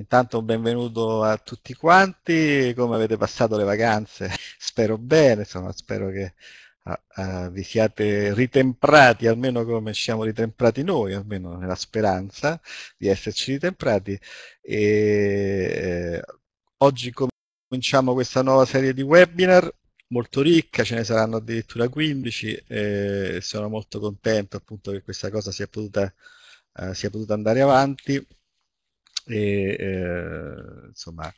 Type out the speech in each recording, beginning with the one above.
Intanto un benvenuto a tutti quanti, come avete passato le vacanze? Spero bene, insomma, spero che uh, uh, vi siate ritemprati, almeno come siamo ritemprati noi, almeno nella speranza di esserci ritemprati. E, eh, oggi cominciamo questa nuova serie di webinar molto ricca, ce ne saranno addirittura 15 e sono molto contento appunto che questa cosa sia potuta, uh, sia potuta andare avanti e eh, insomma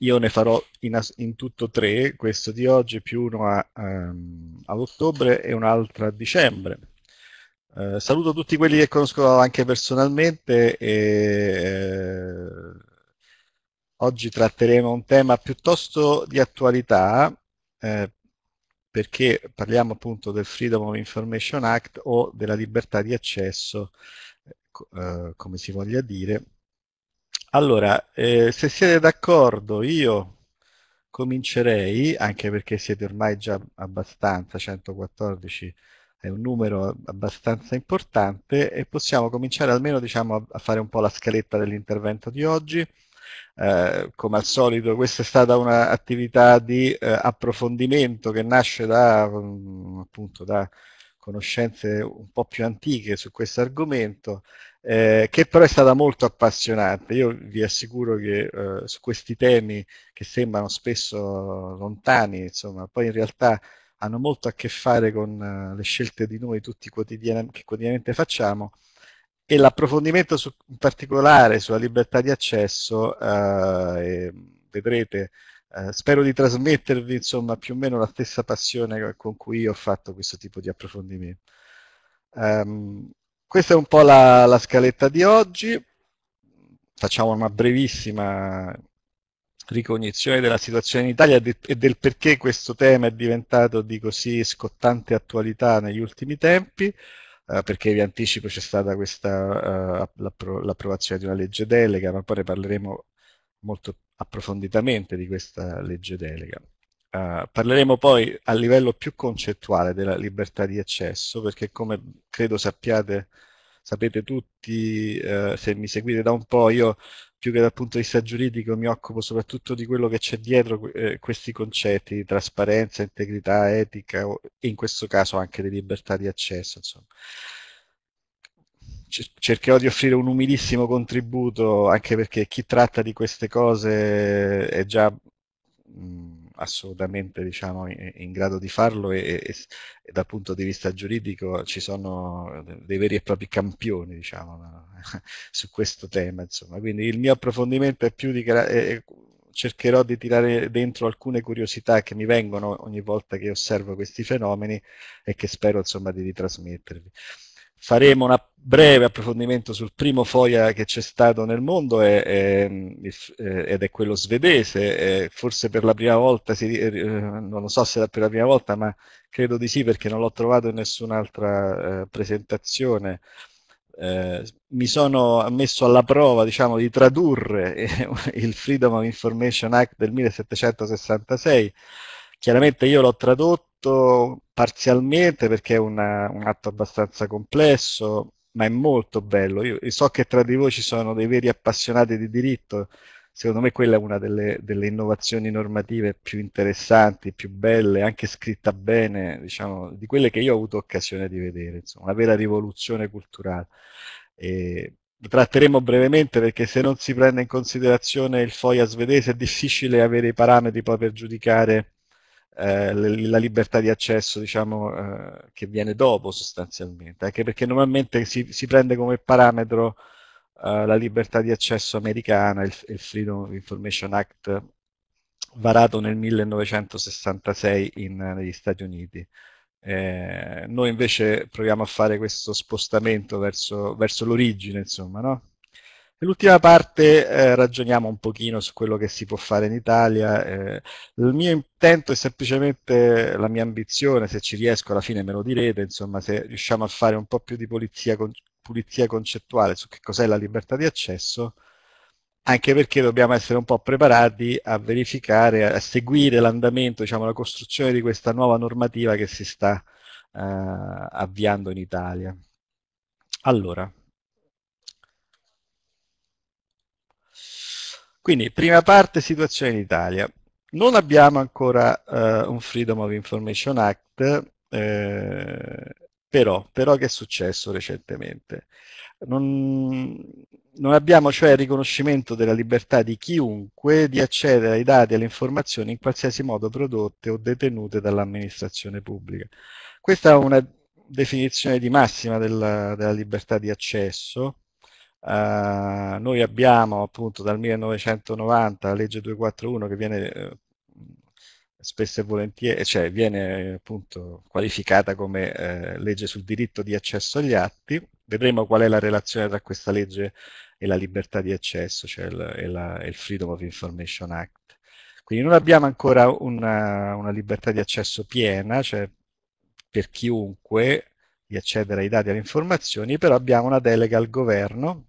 io ne farò in, in, tutto tre, questo di oggi più uno a, um, ad ottobre e un altro a dicembre. Eh, saluto tutti quelli che conosco anche personalmente e eh, oggi tratteremo un tema piuttosto di attualità eh, perché parliamo appunto del Freedom of Information Act o della libertà di accesso, eh, eh, come si voglia dire, allora, eh, se siete d'accordo, io comincerei, anche perché siete ormai già abbastanza, 114 è un numero abbastanza importante e possiamo cominciare almeno diciamo, a fare un po' la scaletta dell'intervento di oggi. Eh, come al solito questa è stata un'attività di eh, approfondimento che nasce da, mh, mm, appunto, da conoscenze un po' più antiche su questo argomento eh, che però è stata molto appassionante. Io vi assicuro che eh, su questi temi che sembrano spesso lontani, insomma, poi in realtà hanno molto a che fare con eh, le scelte di noi tutti quotidian che quotidianamente facciamo e l'approfondimento in particolare sulla libertà di accesso eh, vedrete eh, spero di trasmettervi insomma più o meno la stessa passione con cui io ho fatto questo tipo di approfondimento um, questa è un po' la, la scaletta di oggi, facciamo una brevissima ricognizione della situazione in Italia e del perché questo tema è diventato di così scottante attualità negli ultimi tempi, eh, perché vi anticipo c'è stata questa, eh, l'approvazione di una legge delega, ma poi ne parleremo molto approfonditamente di questa legge delega. Eh, parleremo poi a livello più concettuale della libertà di accesso, perché come credo sappiate, sapete tutti, uh, se mi seguite da un po', io più che dal punto di vista giuridico mi occupo soprattutto di quello che c'è dietro eh, questi concetti di trasparenza, integrità, etica e in questo caso anche di libertà di accesso. Insomma. Cercherò di offrire un umilissimo contributo anche perché chi tratta di queste cose è già mh, mm, assolutamente diciamo, in, in, grado di farlo e, e, e, dal punto di vista giuridico ci sono eh, dei veri e propri campioni diciamo, no? su questo tema. Insomma. Quindi il mio approfondimento è più di... Eh, eh, cercherò di tirare dentro alcune curiosità che mi vengono ogni volta che osservo questi fenomeni e che spero insomma, di ritrasmettervi faremo un breve approfondimento sul primo FOIA che c'è stato nel mondo e, e, ed è quello svedese, forse per la prima volta, si, eh, non lo so se è per la prima volta, ma credo di sì perché non l'ho trovato in nessun'altra eh, presentazione. Eh, mi sono messo alla prova diciamo, di tradurre eh, il Freedom of Information Act del 1766, chiaramente io l'ho tradotto fatto parzialmente perché è una, un atto abbastanza complesso, ma è molto bello. Io, io so che tra di voi ci sono dei veri appassionati di diritto, secondo me quella è una delle, delle, innovazioni normative più interessanti, più belle, anche scritta bene, diciamo, di quelle che io ho avuto occasione di vedere, insomma, una vera rivoluzione culturale. E lo tratteremo brevemente perché se non si prende in considerazione il FOIA svedese è difficile avere i parametri poi per giudicare eh, la libertà di accesso diciamo, eh, che viene dopo sostanzialmente, anche perché normalmente si, si prende come parametro eh, la libertà di accesso americana, il, il, Freedom Information Act varato nel 1966 in, negli Stati Uniti. Eh, noi invece proviamo a fare questo spostamento verso, verso l'origine, insomma, no? Nell'ultima parte eh, ragioniamo un pochino su quello che si può fare in Italia. Eh, il mio intento è semplicemente la mia ambizione, se ci riesco alla fine me lo direte, insomma, se riusciamo a fare un po' più di polizia, con, pulizia concettuale su che cos'è la libertà di accesso, anche perché dobbiamo essere un po' preparati a verificare, a seguire l'andamento, diciamo, la costruzione di questa nuova normativa che si sta eh, avviando in Italia. Allora, Quindi, prima parte, situazione in Italia. Non abbiamo ancora eh, un Freedom of Information Act, eh, però, però, che è successo recentemente? Non, non abbiamo cioè il riconoscimento della libertà di chiunque di accedere ai dati e alle informazioni in qualsiasi modo prodotte o detenute dall'amministrazione pubblica. Questa è una definizione di massima della, della libertà di accesso, Uh, noi abbiamo appunto dal 1990 la legge 241 che viene eh, spesso e volentieri, eh, cioè viene appunto qualificata come eh, legge sul diritto di accesso agli atti. Vedremo qual è la relazione tra questa legge e la libertà di accesso, cioè il, e la, il Freedom of Information Act. Quindi non abbiamo ancora una, una libertà di accesso piena, cioè per chiunque, di accedere ai dati e alle informazioni, però abbiamo una delega al governo,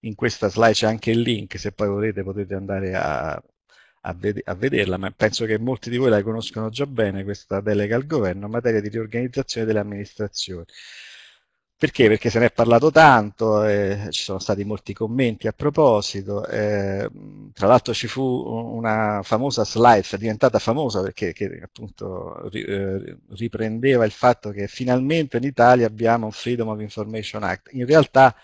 in questa slide c'è anche il link, se poi volete potete andare a, a, ved a, vederla, ma penso che molti di voi la conoscono già bene, questa delega al governo in materia di riorganizzazione delle amministrazioni. Perché? Perché se ne è parlato tanto, eh, ci sono stati molti commenti a proposito, eh, tra l'altro ci fu una famosa slide, diventata famosa perché che, appunto ri, eh, riprendeva il fatto che finalmente in Italia abbiamo un Freedom of Information Act. In realtà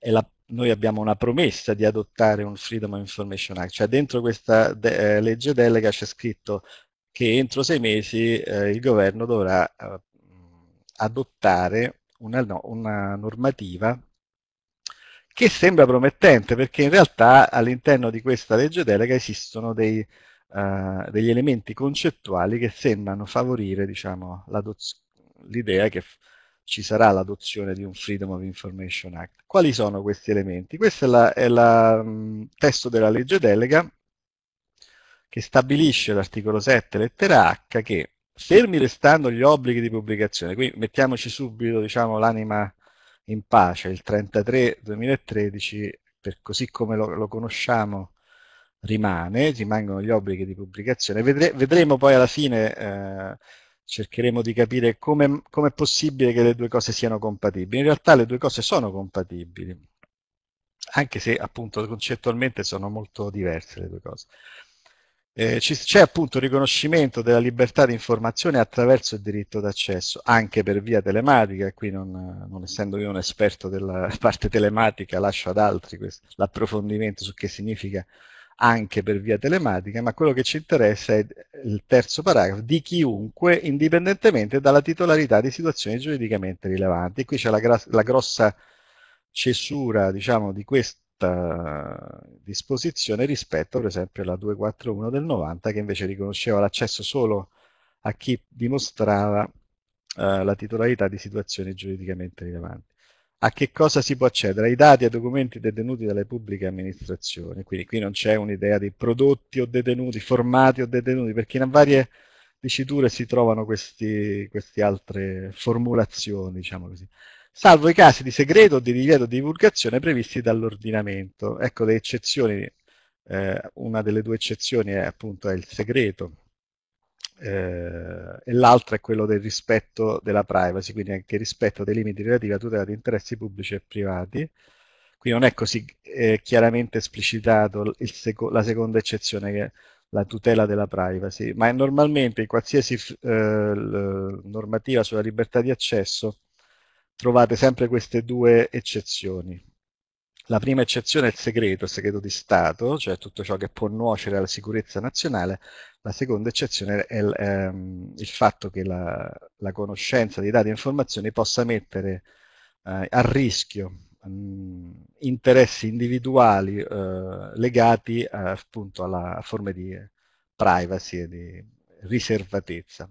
la, noi abbiamo una promessa di adottare un Freedom of Information Act, cioè dentro questa de eh, legge delega c'è scritto che entro sei mesi eh, il governo dovrà eh, adottare una, no, una normativa che sembra promettente perché in realtà all'interno di questa legge delega esistono dei, eh, degli elementi concettuali che sembrano favorire diciamo, l'idea che ci sarà l'adozione di un Freedom of Information Act. Quali sono questi elementi? Questo è il testo della legge delega che stabilisce l'articolo 7 lettera H che fermi restando gli obblighi di pubblicazione, qui mettiamoci subito diciamo, l'anima in pace, il 33-2013, per così come lo, lo, conosciamo, rimane, rimangono gli obblighi di pubblicazione. Vedre, vedremo poi alla fine, eh, cercheremo di capire come, com è possibile che le due cose siano compatibili. In realtà le due cose sono compatibili, anche se appunto concettualmente sono molto diverse le due cose eh, c'è appunto il riconoscimento della libertà di informazione attraverso il diritto d'accesso, anche per via telematica, qui non, non, essendo io un esperto della parte telematica lascio ad altri l'approfondimento su che significa anche per via telematica, ma quello che ci interessa è il terzo paragrafo, di chiunque indipendentemente dalla titolarità di situazioni giuridicamente rilevanti. E qui c'è la, la grossa cesura diciamo, di questo ridotta eh, disposizione rispetto per esempio alla 241 del 90 che invece riconosceva l'accesso solo a chi dimostrava eh, la titolarità di situazioni giuridicamente rilevanti. A che cosa si può accedere? Ai dati e documenti detenuti dalle pubbliche amministrazioni, quindi qui non c'è un'idea di prodotti o detenuti, formati o detenuti, perché in varie diciture si trovano queste altre formulazioni, diciamo così salvo i casi di segreto o di divieto di divulgazione previsti dall'ordinamento. Ecco le eccezioni, eh, una delle due eccezioni è appunto è il segreto eh, e l'altra è quello del rispetto della privacy, quindi anche rispetto dei limiti relativi a tutela di interessi pubblici e privati. Qui non è così eh, chiaramente esplicitato seco la seconda eccezione che è la tutela della privacy, ma normalmente in qualsiasi eh, normativa sulla libertà di accesso trovate sempre queste due eccezioni. La prima eccezione è il segreto, il segreto di Stato, cioè tutto ciò che può nuocere alla sicurezza nazionale. La seconda eccezione è il, ehm, il fatto che la, la, conoscenza di dati e informazioni possa mettere eh, a rischio mh, mm, interessi individuali eh, legati eh, appunto alla forma di privacy e di riservatezza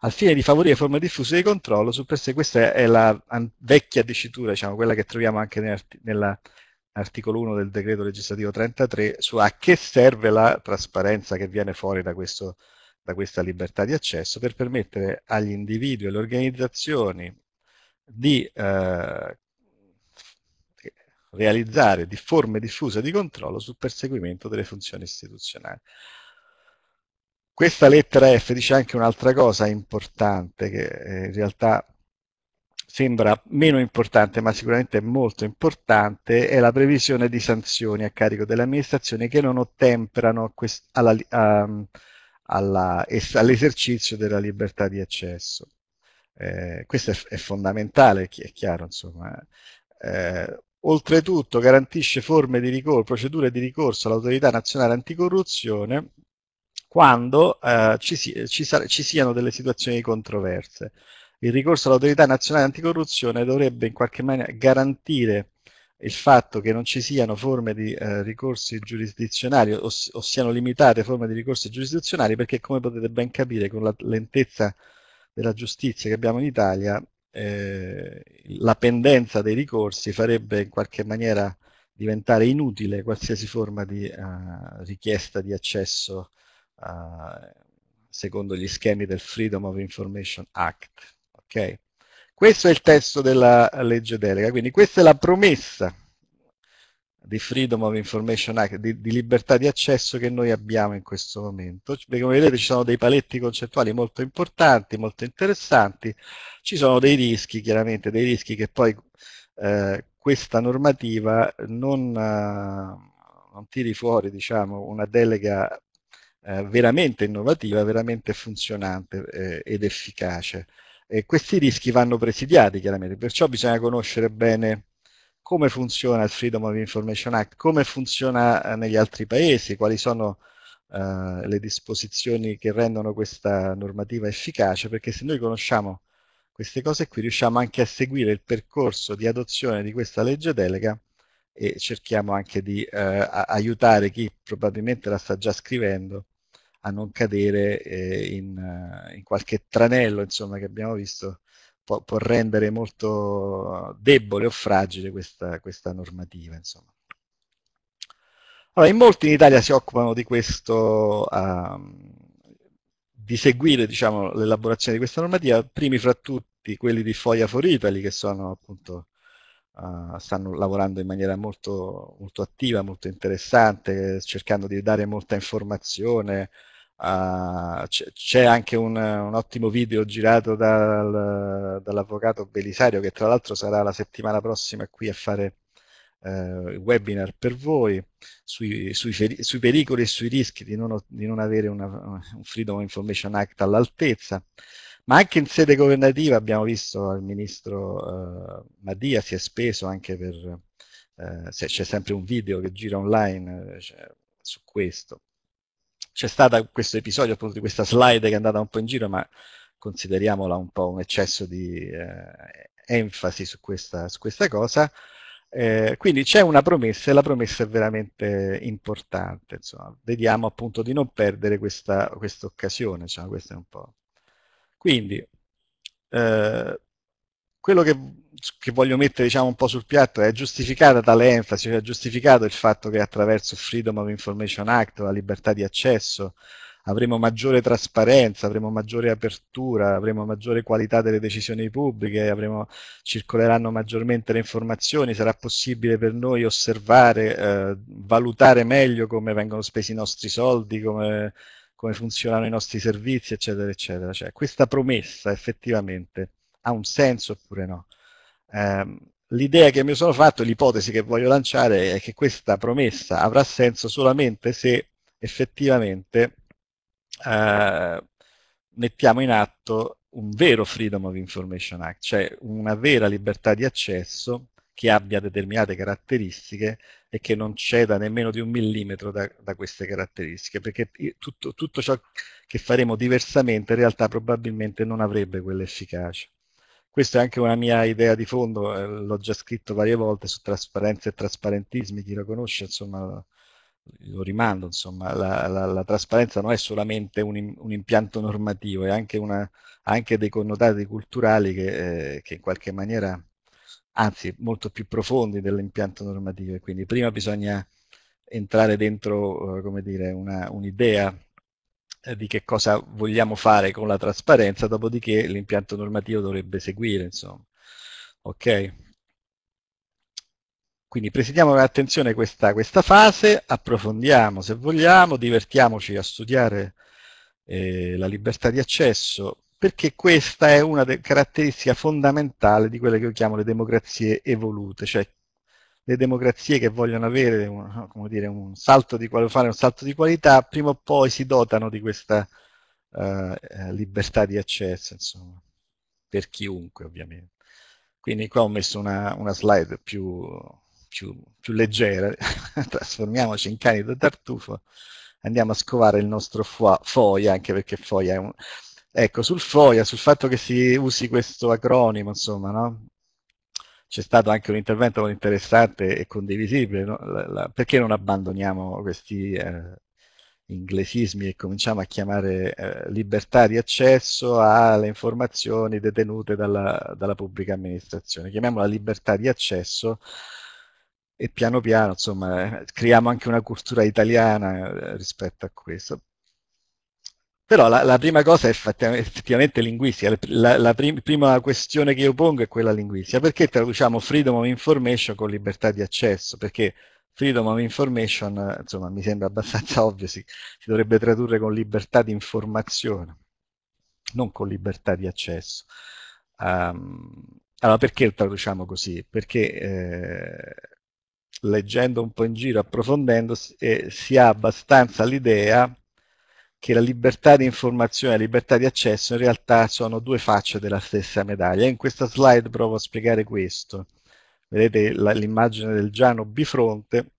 al fine di favorire forme diffuse di controllo, su queste, questa è la vecchia dicitura, diciamo, quella che troviamo anche nell'articolo 1 del decreto legislativo 33, su a che serve la trasparenza che viene fuori da, questo, da questa libertà di accesso, per permettere agli individui e alle organizzazioni di eh, realizzare di forme diffuse di controllo sul perseguimento delle funzioni istituzionali. Questa lettera F dice anche un'altra cosa importante che eh, in realtà sembra meno importante ma sicuramente è molto importante, è la previsione di sanzioni a carico delle amministrazioni che non ottemperano all'esercizio della libertà di accesso. Eh, questo è, è, fondamentale, è chiaro insomma. Eh, oltretutto garantisce forme di ricorso, procedure di ricorso all'autorità nazionale anticorruzione quando eh, ci, si, eh, ci, ci, siano delle situazioni controverse. Il ricorso all'autorità nazionale anticorruzione dovrebbe in qualche maniera garantire il fatto che non ci siano forme di eh, ricorsi giurisdizionali o, o, siano limitate forme di ricorsi giurisdizionali perché come potete ben capire con la lentezza della giustizia che abbiamo in Italia eh, la pendenza dei ricorsi farebbe in qualche maniera diventare inutile qualsiasi forma di uh, richiesta di accesso eh, secondo gli schemi del Freedom of Information Act. Okay? Questo è il testo della legge delega, quindi questa è la promessa di Freedom of Information Act, di, di, libertà di accesso che noi abbiamo in questo momento. come vedete ci sono dei paletti concettuali molto importanti, molto interessanti, ci sono dei rischi chiaramente, dei rischi che poi eh, questa normativa non, eh, non tiri fuori diciamo, una delega eh, veramente innovativa, veramente funzionante eh, ed efficace. E questi rischi vanno presidiati chiaramente, perciò bisogna conoscere bene come funziona il Freedom of Information Act, come funziona eh, negli altri paesi, quali sono eh, le disposizioni che rendono questa normativa efficace, perché se noi conosciamo queste cose qui riusciamo anche a seguire il percorso di adozione di questa legge delega e cerchiamo anche di eh, aiutare chi probabilmente la sta già scrivendo a non cadere eh, in, eh, in, qualche tranello insomma, che abbiamo visto può, può rendere molto debole o fragile questa, questa normativa. Insomma. Allora, in molti in Italia si occupano di questo, um, di seguire diciamo, l'elaborazione di questa normativa, primi fra tutti quelli di Foia for Italy che sono appunto Uh, stanno lavorando in maniera molto, molto, attiva, molto interessante, cercando di dare molta informazione, Uh, c'è anche un, un, ottimo video girato dal, dall'avvocato Belisario che tra l'altro sarà la settimana prossima qui a fare uh, il webinar per voi sui, sui, sui, pericoli e sui rischi di non, di non avere una, un Freedom of Information Act all'altezza ma anche in sede governativa abbiamo visto il ministro uh, Madia si è speso anche per eh, c'è sempre un video che gira online su questo c'è stato questo episodio appunto di questa slide che è andata un po' in giro, ma consideriamola un po' un eccesso di eh, enfasi su questa, su questa cosa. Eh, quindi c'è una promessa e la promessa è veramente importante. Insomma. Vediamo appunto di non perdere questa, occasione. Diciamo, questa è un po'. Quindi, eh, quello che, che, voglio mettere diciamo, un po' sul piatto è giustificata tale enfasi, cioè giustificato il fatto che attraverso Freedom of Information Act, la libertà di accesso, avremo maggiore trasparenza, avremo maggiore apertura, avremo maggiore qualità delle decisioni pubbliche, avremo, circoleranno maggiormente le informazioni, sarà possibile per noi osservare, eh, valutare meglio come vengono spesi i nostri soldi, come, come funzionano i nostri servizi, eccetera, eccetera. Cioè, questa promessa effettivamente ha un senso oppure no. Eh, l'idea che mi sono fatto, l'ipotesi che voglio lanciare è che questa promessa avrà senso solamente se effettivamente eh, mettiamo in atto un vero Freedom of Information Act, cioè una vera libertà di accesso che abbia determinate caratteristiche e che non ceda nemmeno di un millimetro da, da queste caratteristiche, perché tutto, tutto ciò che faremo diversamente in realtà probabilmente non avrebbe quell'efficacia questa è anche una mia idea di fondo, eh, l'ho già scritto varie volte su trasparenza e trasparentismi, chi lo conosce, insomma, lo rimando, insomma, la, la, la trasparenza non è solamente un, un impianto normativo, è anche una, anche dei connotati culturali che, eh, che in qualche maniera, anzi molto più profondi dell'impianto normativo, e quindi prima bisogna entrare dentro, eh, come dire, un'idea eh, di che cosa vogliamo fare con la trasparenza, dopodiché l'impianto normativo dovrebbe seguire, insomma. Ok? Quindi presidiamo con attenzione questa, questa, fase, approfondiamo se vogliamo, divertiamoci a studiare eh, la libertà di accesso, perché questa è una caratteristica fondamentale di quelle che io chiamo le democrazie evolute, cioè le democrazie che vogliono avere un, dire, un salto di, fare un salto di qualità, prima o poi si dotano di questa uh, libertà di accesso, insomma, per chiunque ovviamente. Quindi qua ho messo una, una slide più, più, più leggera, trasformiamoci in cani da tartufo, andiamo a scovare il nostro FOIA, anche perché FOIA è un... Ecco, sul FOIA, sul fatto che si usi questo acronimo, insomma, no? c'è stato anche un intervento interessante e condivisibile, no? la, la, perché non abbandoniamo questi eh, inglesismi e cominciamo a chiamare eh, libertà di accesso alle informazioni detenute dalla, dalla, pubblica amministrazione, chiamiamola libertà di accesso e piano piano insomma eh, creiamo anche una cultura italiana eh, rispetto a questo. Però la, la prima cosa è effettivamente linguistica, la, la prim- prima questione che io pongo è quella linguistica, perché traduciamo freedom of information con libertà di accesso? Perché freedom of information, insomma, mi sembra abbastanza ovvio, si, si dovrebbe tradurre con libertà di informazione, non con libertà di accesso. Um, allora, perché lo traduciamo così? Perché eh, leggendo un po' in giro, approfondendo, eh, si ha abbastanza l'idea che la libertà di informazione e la libertà di accesso in realtà sono due facce della stessa medaglia. In questa slide provo a spiegare questo. Vedete l'immagine del Giano bifronte.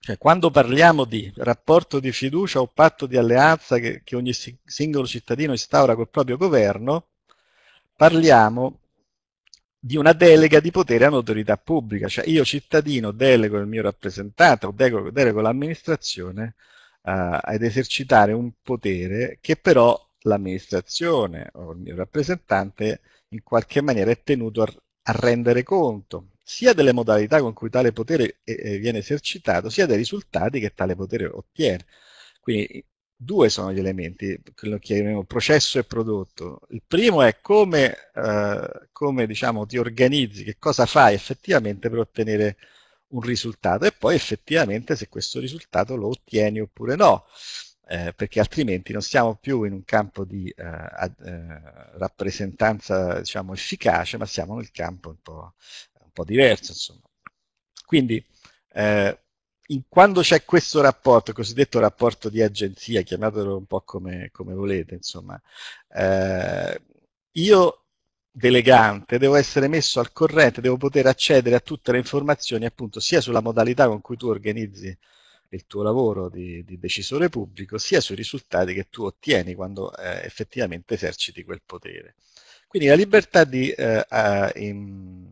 Cioè, quando parliamo di rapporto di fiducia o patto di alleanza che, che ogni si singolo cittadino instaura col proprio governo, parliamo di una delega di potere a un'autorità pubblica. Cioè, io cittadino delego il mio rappresentante o delego, delego l'amministrazione uh, ad esercitare un potere che però l'amministrazione o il mio rappresentante in qualche maniera è tenuto a, a rendere conto sia delle modalità con cui tale potere eh, eh, viene esercitato, sia dei risultati che tale potere ottiene. Quindi due sono gli elementi, quello che chiamiamo processo e prodotto. Il primo è come, eh, come diciamo, ti organizzi, che cosa fai effettivamente per ottenere un risultato e poi effettivamente se questo risultato lo ottieni oppure no, eh, perché altrimenti non siamo più in un campo di eh, ad, eh, rappresentanza diciamo, efficace, ma siamo nel campo un po', un po diverso. Insomma. Quindi eh, in, quando c'è questo rapporto, cosiddetto rapporto di agenzia, chiamatelo un po' come, come volete, insomma, eh, io d'elegante, devo essere messo al corrente, devo poter accedere a tutte le informazioni appunto sia sulla modalità con cui tu organizzi il tuo lavoro di, di decisore pubblico, sia sui risultati che tu ottieni quando eh, effettivamente eserciti quel potere. Quindi la libertà di eh, in,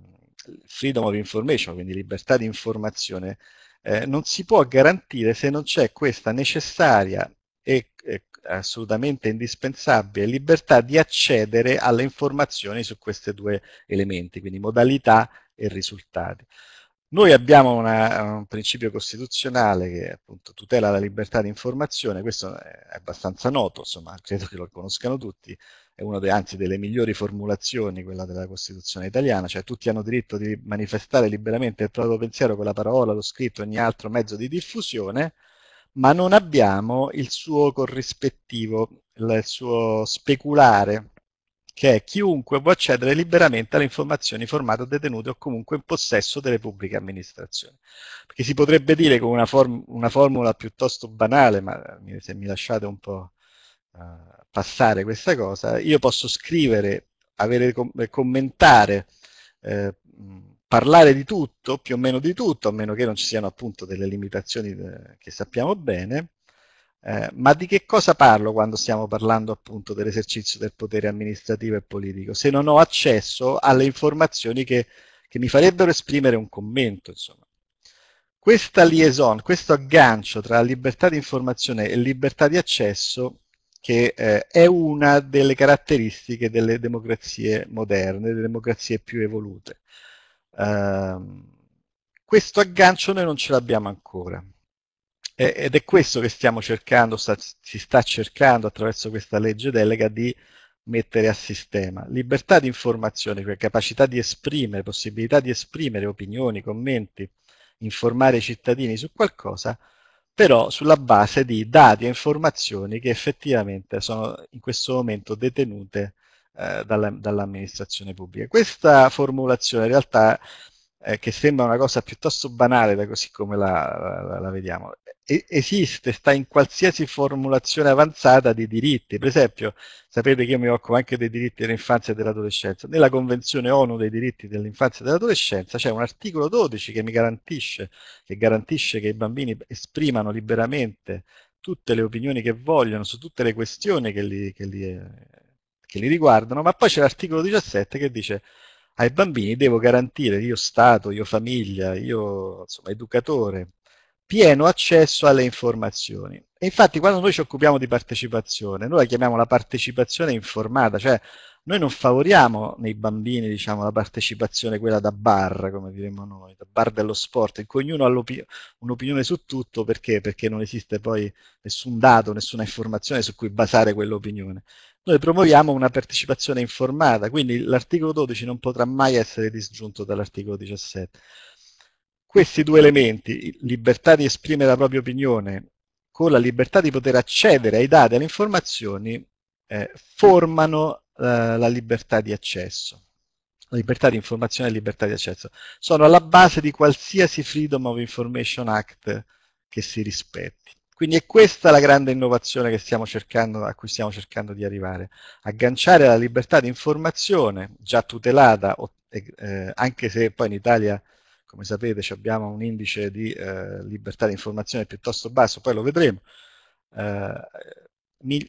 freedom of information, quindi libertà di informazione, eh, non si può garantire se non c'è questa necessaria e, e assolutamente indispensabile libertà di accedere alle informazioni su questi due elementi, quindi modalità e risultati. Noi abbiamo una, un principio costituzionale che appunto tutela la libertà di informazione, questo è abbastanza noto, insomma, credo che lo conoscano tutti, è una de, anzi delle migliori formulazioni, quella della Costituzione italiana, cioè tutti hanno diritto di manifestare liberamente il proprio pensiero con la parola, lo scritto ogni altro mezzo di diffusione, ma non abbiamo il suo corrispettivo, il suo speculare, che è chiunque può accedere liberamente alle informazioni formate o detenute o comunque in possesso delle pubbliche amministrazioni. Perché si potrebbe dire con una, form una formula piuttosto banale, ma eh, se mi lasciate un po' uh, passare questa cosa, io posso scrivere, avere, commentare eh, parlare di tutto, più o meno di tutto, a meno che non ci siano appunto delle limitazioni eh, che sappiamo bene, eh, ma di che cosa parlo quando stiamo parlando appunto dell'esercizio del potere amministrativo e politico, se non ho accesso alle informazioni che, che mi farebbero esprimere un commento, insomma. Questa liaison, questo aggancio tra libertà di informazione e libertà di accesso che eh, è una delle caratteristiche delle democrazie moderne, delle democrazie più evolute. Ehm, questo aggancio noi non ce l'abbiamo ancora e, ed è questo che stiamo cercando, sta, si sta cercando attraverso questa legge delega di mettere a sistema. Libertà di informazione, cioè capacità di esprimere, possibilità di esprimere opinioni, commenti, informare i cittadini su qualcosa, però sulla base di dati e informazioni che effettivamente sono in questo momento detenute eh, dalla, dall'amministrazione pubblica. Questa formulazione in realtà, eh, che sembra una cosa piuttosto banale da così come la, la, la vediamo, e, esiste, sta in qualsiasi formulazione avanzata di diritti. Per esempio, sapete che io mi occupo anche dei diritti dell'infanzia e dell'adolescenza. Nella Convenzione ONU dei diritti dell'infanzia e dell'adolescenza c'è un articolo 12 che mi garantisce, che garantisce che i bambini esprimano liberamente tutte le opinioni che vogliono su tutte le questioni che li, che li eh, che li riguardano, ma poi c'è l'articolo 17 che dice ai bambini devo garantire io Stato, io famiglia, io insomma, educatore, pieno accesso alle informazioni. E infatti quando noi ci occupiamo di partecipazione, noi la chiamiamo la partecipazione informata, cioè noi non favoriamo nei bambini diciamo, la partecipazione quella da bar, come diremmo noi, da bar dello sport, in cui ognuno ha un'opinione su tutto perché? perché non esiste poi nessun dato, nessuna informazione su cui basare quell'opinione noi promuoviamo una partecipazione informata, quindi l'articolo 12 non potrà mai essere disgiunto dall'articolo 17. Questi due elementi, libertà di esprimere la propria opinione con la libertà di poter accedere ai dati e alle informazioni, eh, formano eh, la libertà di accesso. La libertà di informazione e libertà di accesso sono alla base di qualsiasi Freedom of Information Act che si rispetti. Quindi è questa la grande innovazione cercando, a cui stiamo cercando di arrivare, agganciare la libertà di informazione, già tutelata, eh, anche se poi in Italia, come sapete, abbiamo un indice di eh, libertà di informazione piuttosto basso, poi lo vedremo, eh,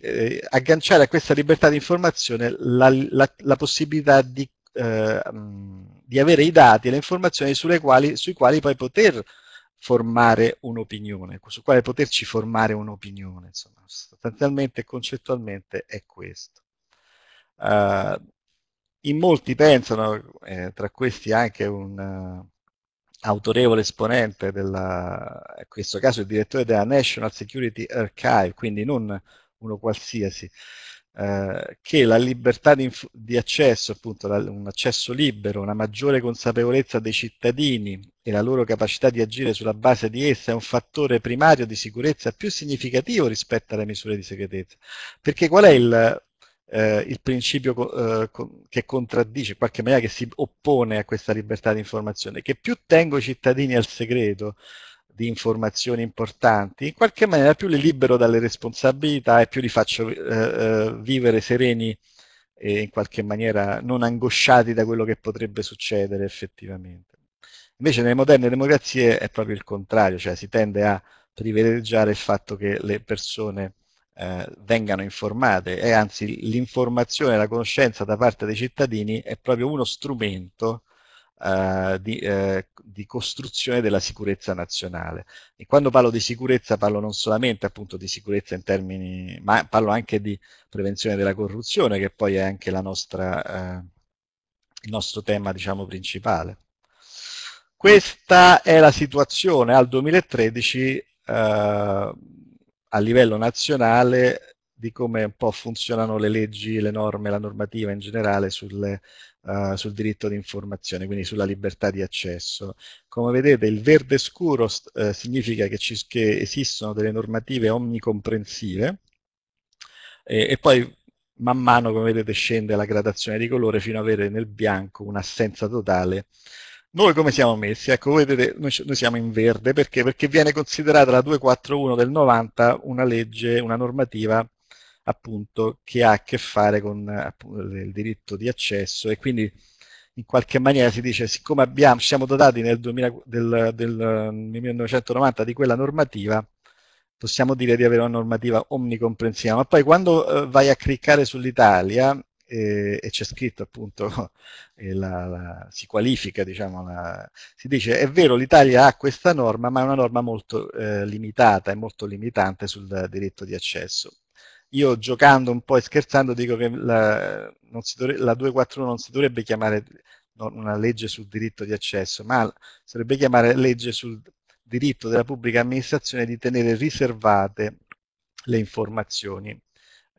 eh agganciare a questa libertà di informazione la, la, la possibilità di, eh, di, avere i dati e le informazioni quali, sui quali poi poter formare un'opinione, su quale poterci formare un'opinione, insomma, sostanzialmente e concettualmente è questo. Uh, in molti pensano, eh, tra questi anche un uh, autorevole esponente, della, in questo caso il direttore della National Security Archive, quindi non uno qualsiasi, eh, che la libertà di, di accesso, appunto la, un accesso libero, una maggiore consapevolezza dei cittadini e la loro capacità di agire sulla base di essa è un fattore primario di sicurezza più significativo rispetto alle misure di segretezza. Perché qual è il, eh, il principio eh, che contraddice, in qualche maniera che si oppone a questa libertà di informazione, che più tengo i cittadini al segreto, di informazioni importanti, in qualche maniera più li libero dalle responsabilità e più li faccio eh, eh, vivere sereni e in qualche maniera non angosciati da quello che potrebbe succedere effettivamente. Invece nelle moderne democrazie è proprio il contrario, cioè si tende a privilegiare il fatto che le persone eh, vengano informate e anzi l'informazione e la conoscenza da parte dei cittadini è proprio uno strumento eh, di, eh, di, costruzione della sicurezza nazionale. E quando parlo di sicurezza parlo non solamente appunto di sicurezza in termini, ma parlo anche di prevenzione della corruzione, che poi è anche nostra, eh, il nostro tema diciamo, principale. Questa è la situazione al 2013 eh, a livello nazionale di come un po' funzionano le leggi, le norme, la normativa in generale sulle eh, sul diritto di informazione, quindi sulla libertà di accesso. Come vedete il verde scuro uh, significa che, ci, che, esistono delle normative omnicomprensive e, e poi man mano, come vedete, scende la gradazione di colore fino ad avere nel bianco un'assenza totale. Noi come siamo messi? Ecco, vedete, noi, noi, siamo in verde, perché? Perché viene considerata la 241 del 90 una legge, una normativa appunto che ha a che fare con appunto, il diritto di accesso e quindi in qualche maniera si dice siccome abbiamo, siamo dotati nel, 2000, del, del 1990 di quella normativa possiamo dire di avere una normativa omnicomprensiva ma poi quando eh, vai a cliccare sull'Italia eh, e, c'è scritto appunto, eh, la, la, si qualifica, diciamo, la, si dice è vero l'Italia ha questa norma ma è una norma molto eh, limitata e molto limitante sul diritto di accesso io giocando un po' e scherzando dico che la, dovre- la 241 non si dovrebbe chiamare una legge sul diritto di accesso, ma si dovrebbe chiamare legge sul diritto della pubblica amministrazione di tenere riservate le informazioni,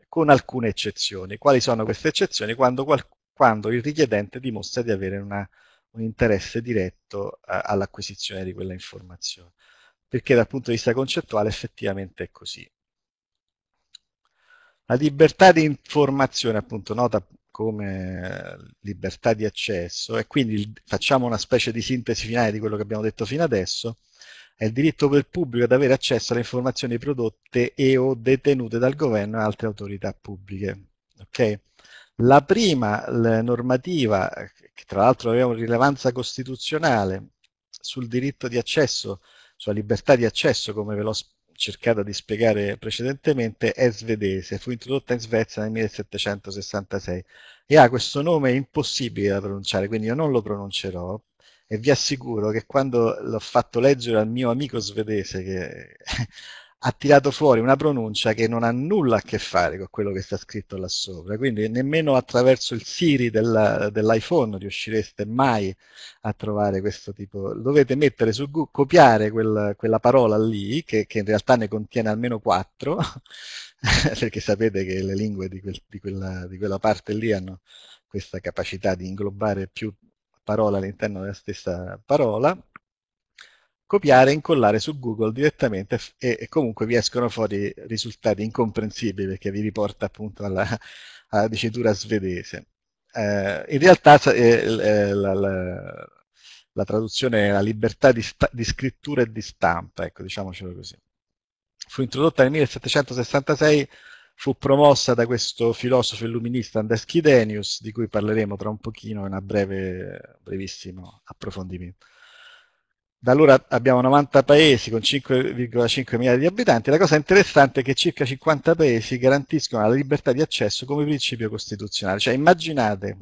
con alcune eccezioni. Quali sono queste eccezioni? Quando, qual- quando il richiedente dimostra di avere una, un interesse diretto a- eh, all'acquisizione di quella informazione, perché dal punto di vista concettuale effettivamente è così. La libertà di informazione, appunto, nota come eh, libertà di accesso, e quindi facciamo una specie di sintesi finale di quello che abbiamo detto fino adesso, è il diritto del pubblico ad avere accesso alle informazioni prodotte e o detenute dal governo e altre autorità pubbliche. Okay? La prima la normativa, che tra l'altro aveva una rilevanza costituzionale, sul diritto di accesso, sulla libertà di accesso, come ve l'ho cercato di spiegare precedentemente, è svedese, fu introdotta in Svezia nel 1766 e ha questo nome impossibile da pronunciare, quindi io non lo pronuncerò e vi assicuro che quando l'ho fatto leggere al mio amico svedese che ha tirato fuori una pronuncia che non ha nulla a che fare con quello che sta scritto là sopra, quindi nemmeno attraverso il Siri del, dell'iPhone riuscireste mai a trovare questo tipo, dovete mettere su Google, copiare quel, quella parola lì, che, che, in realtà ne contiene almeno quattro, perché sapete che le lingue di, quel, di, quella, di quella parte lì hanno questa capacità di inglobare più parole all'interno della stessa parola, copiare e incollare su Google direttamente e, e, comunque vi escono fuori risultati incomprensibili perché vi riporta appunto alla, alla dicitura svedese. Eh, in realtà eh, eh, la, la, la, traduzione è la libertà di, di, scrittura e di stampa, ecco, diciamocelo così. Fu introdotta nel 1766, fu promossa da questo filosofo illuminista Andres Chidenius, di cui parleremo tra un pochino in un breve, brevissimo approfondimento da allora abbiamo 90 paesi con 5,5 miliardi di abitanti, la cosa interessante è che circa 50 paesi garantiscono la libertà di accesso come principio costituzionale, cioè immaginate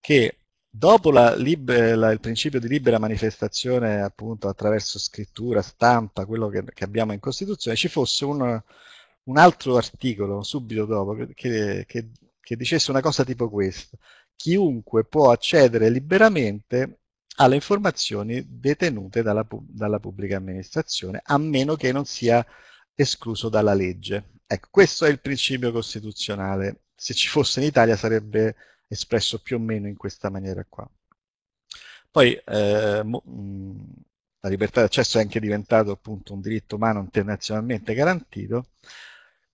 che dopo la la, il principio di libera manifestazione appunto attraverso scrittura, stampa, quello che, che abbiamo in Costituzione, ci fosse un, un altro articolo subito dopo che, che, che dicesse una cosa tipo questa, chiunque può accedere liberamente alle informazioni detenute dalla, dalla pubblica amministrazione, a meno che non sia escluso dalla legge. Ecco, questo è il principio costituzionale. Se ci fosse in Italia sarebbe espresso più o meno in questa maniera qua. Poi eh, mm, la libertà di accesso è anche diventato appunto un diritto umano internazionalmente garantito.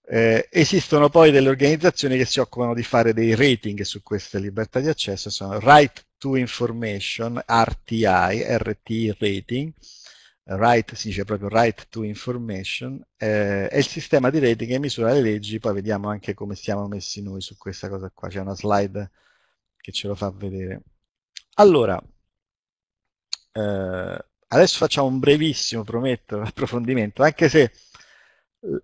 Eh, esistono poi delle organizzazioni che si occupano di fare dei rating su queste libertà di accesso, sono Right to information, RTI, RTI rating, right si dice proprio right to information, eh, è il sistema di rating che misura le leggi, poi vediamo anche come siamo messi noi su questa cosa qua, c'è una slide che ce lo fa vedere. Allora, eh, adesso facciamo un brevissimo, prometto, approfondimento, anche se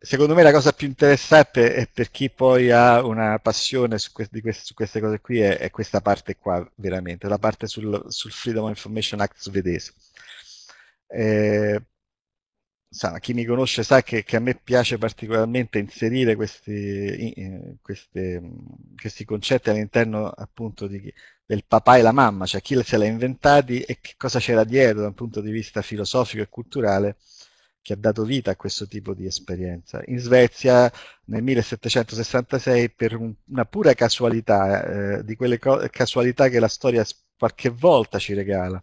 secondo me la cosa più interessante è per chi poi ha una passione su, que queste, su queste cose qui è, è, questa parte qua veramente, la parte sul, sul Freedom of Information Act svedese. Eh, sa, chi mi conosce sa che, che, a me piace particolarmente inserire questi, in, queste, questi concetti all'interno appunto di, del papà e la mamma, cioè chi se l'ha inventati e che cosa c'era dietro da un punto di vista filosofico e culturale che ha dato vita a questo tipo di esperienza. In Svezia nel 1766 per un, una pura casualità, eh, di quelle casualità che la storia qualche volta ci regala,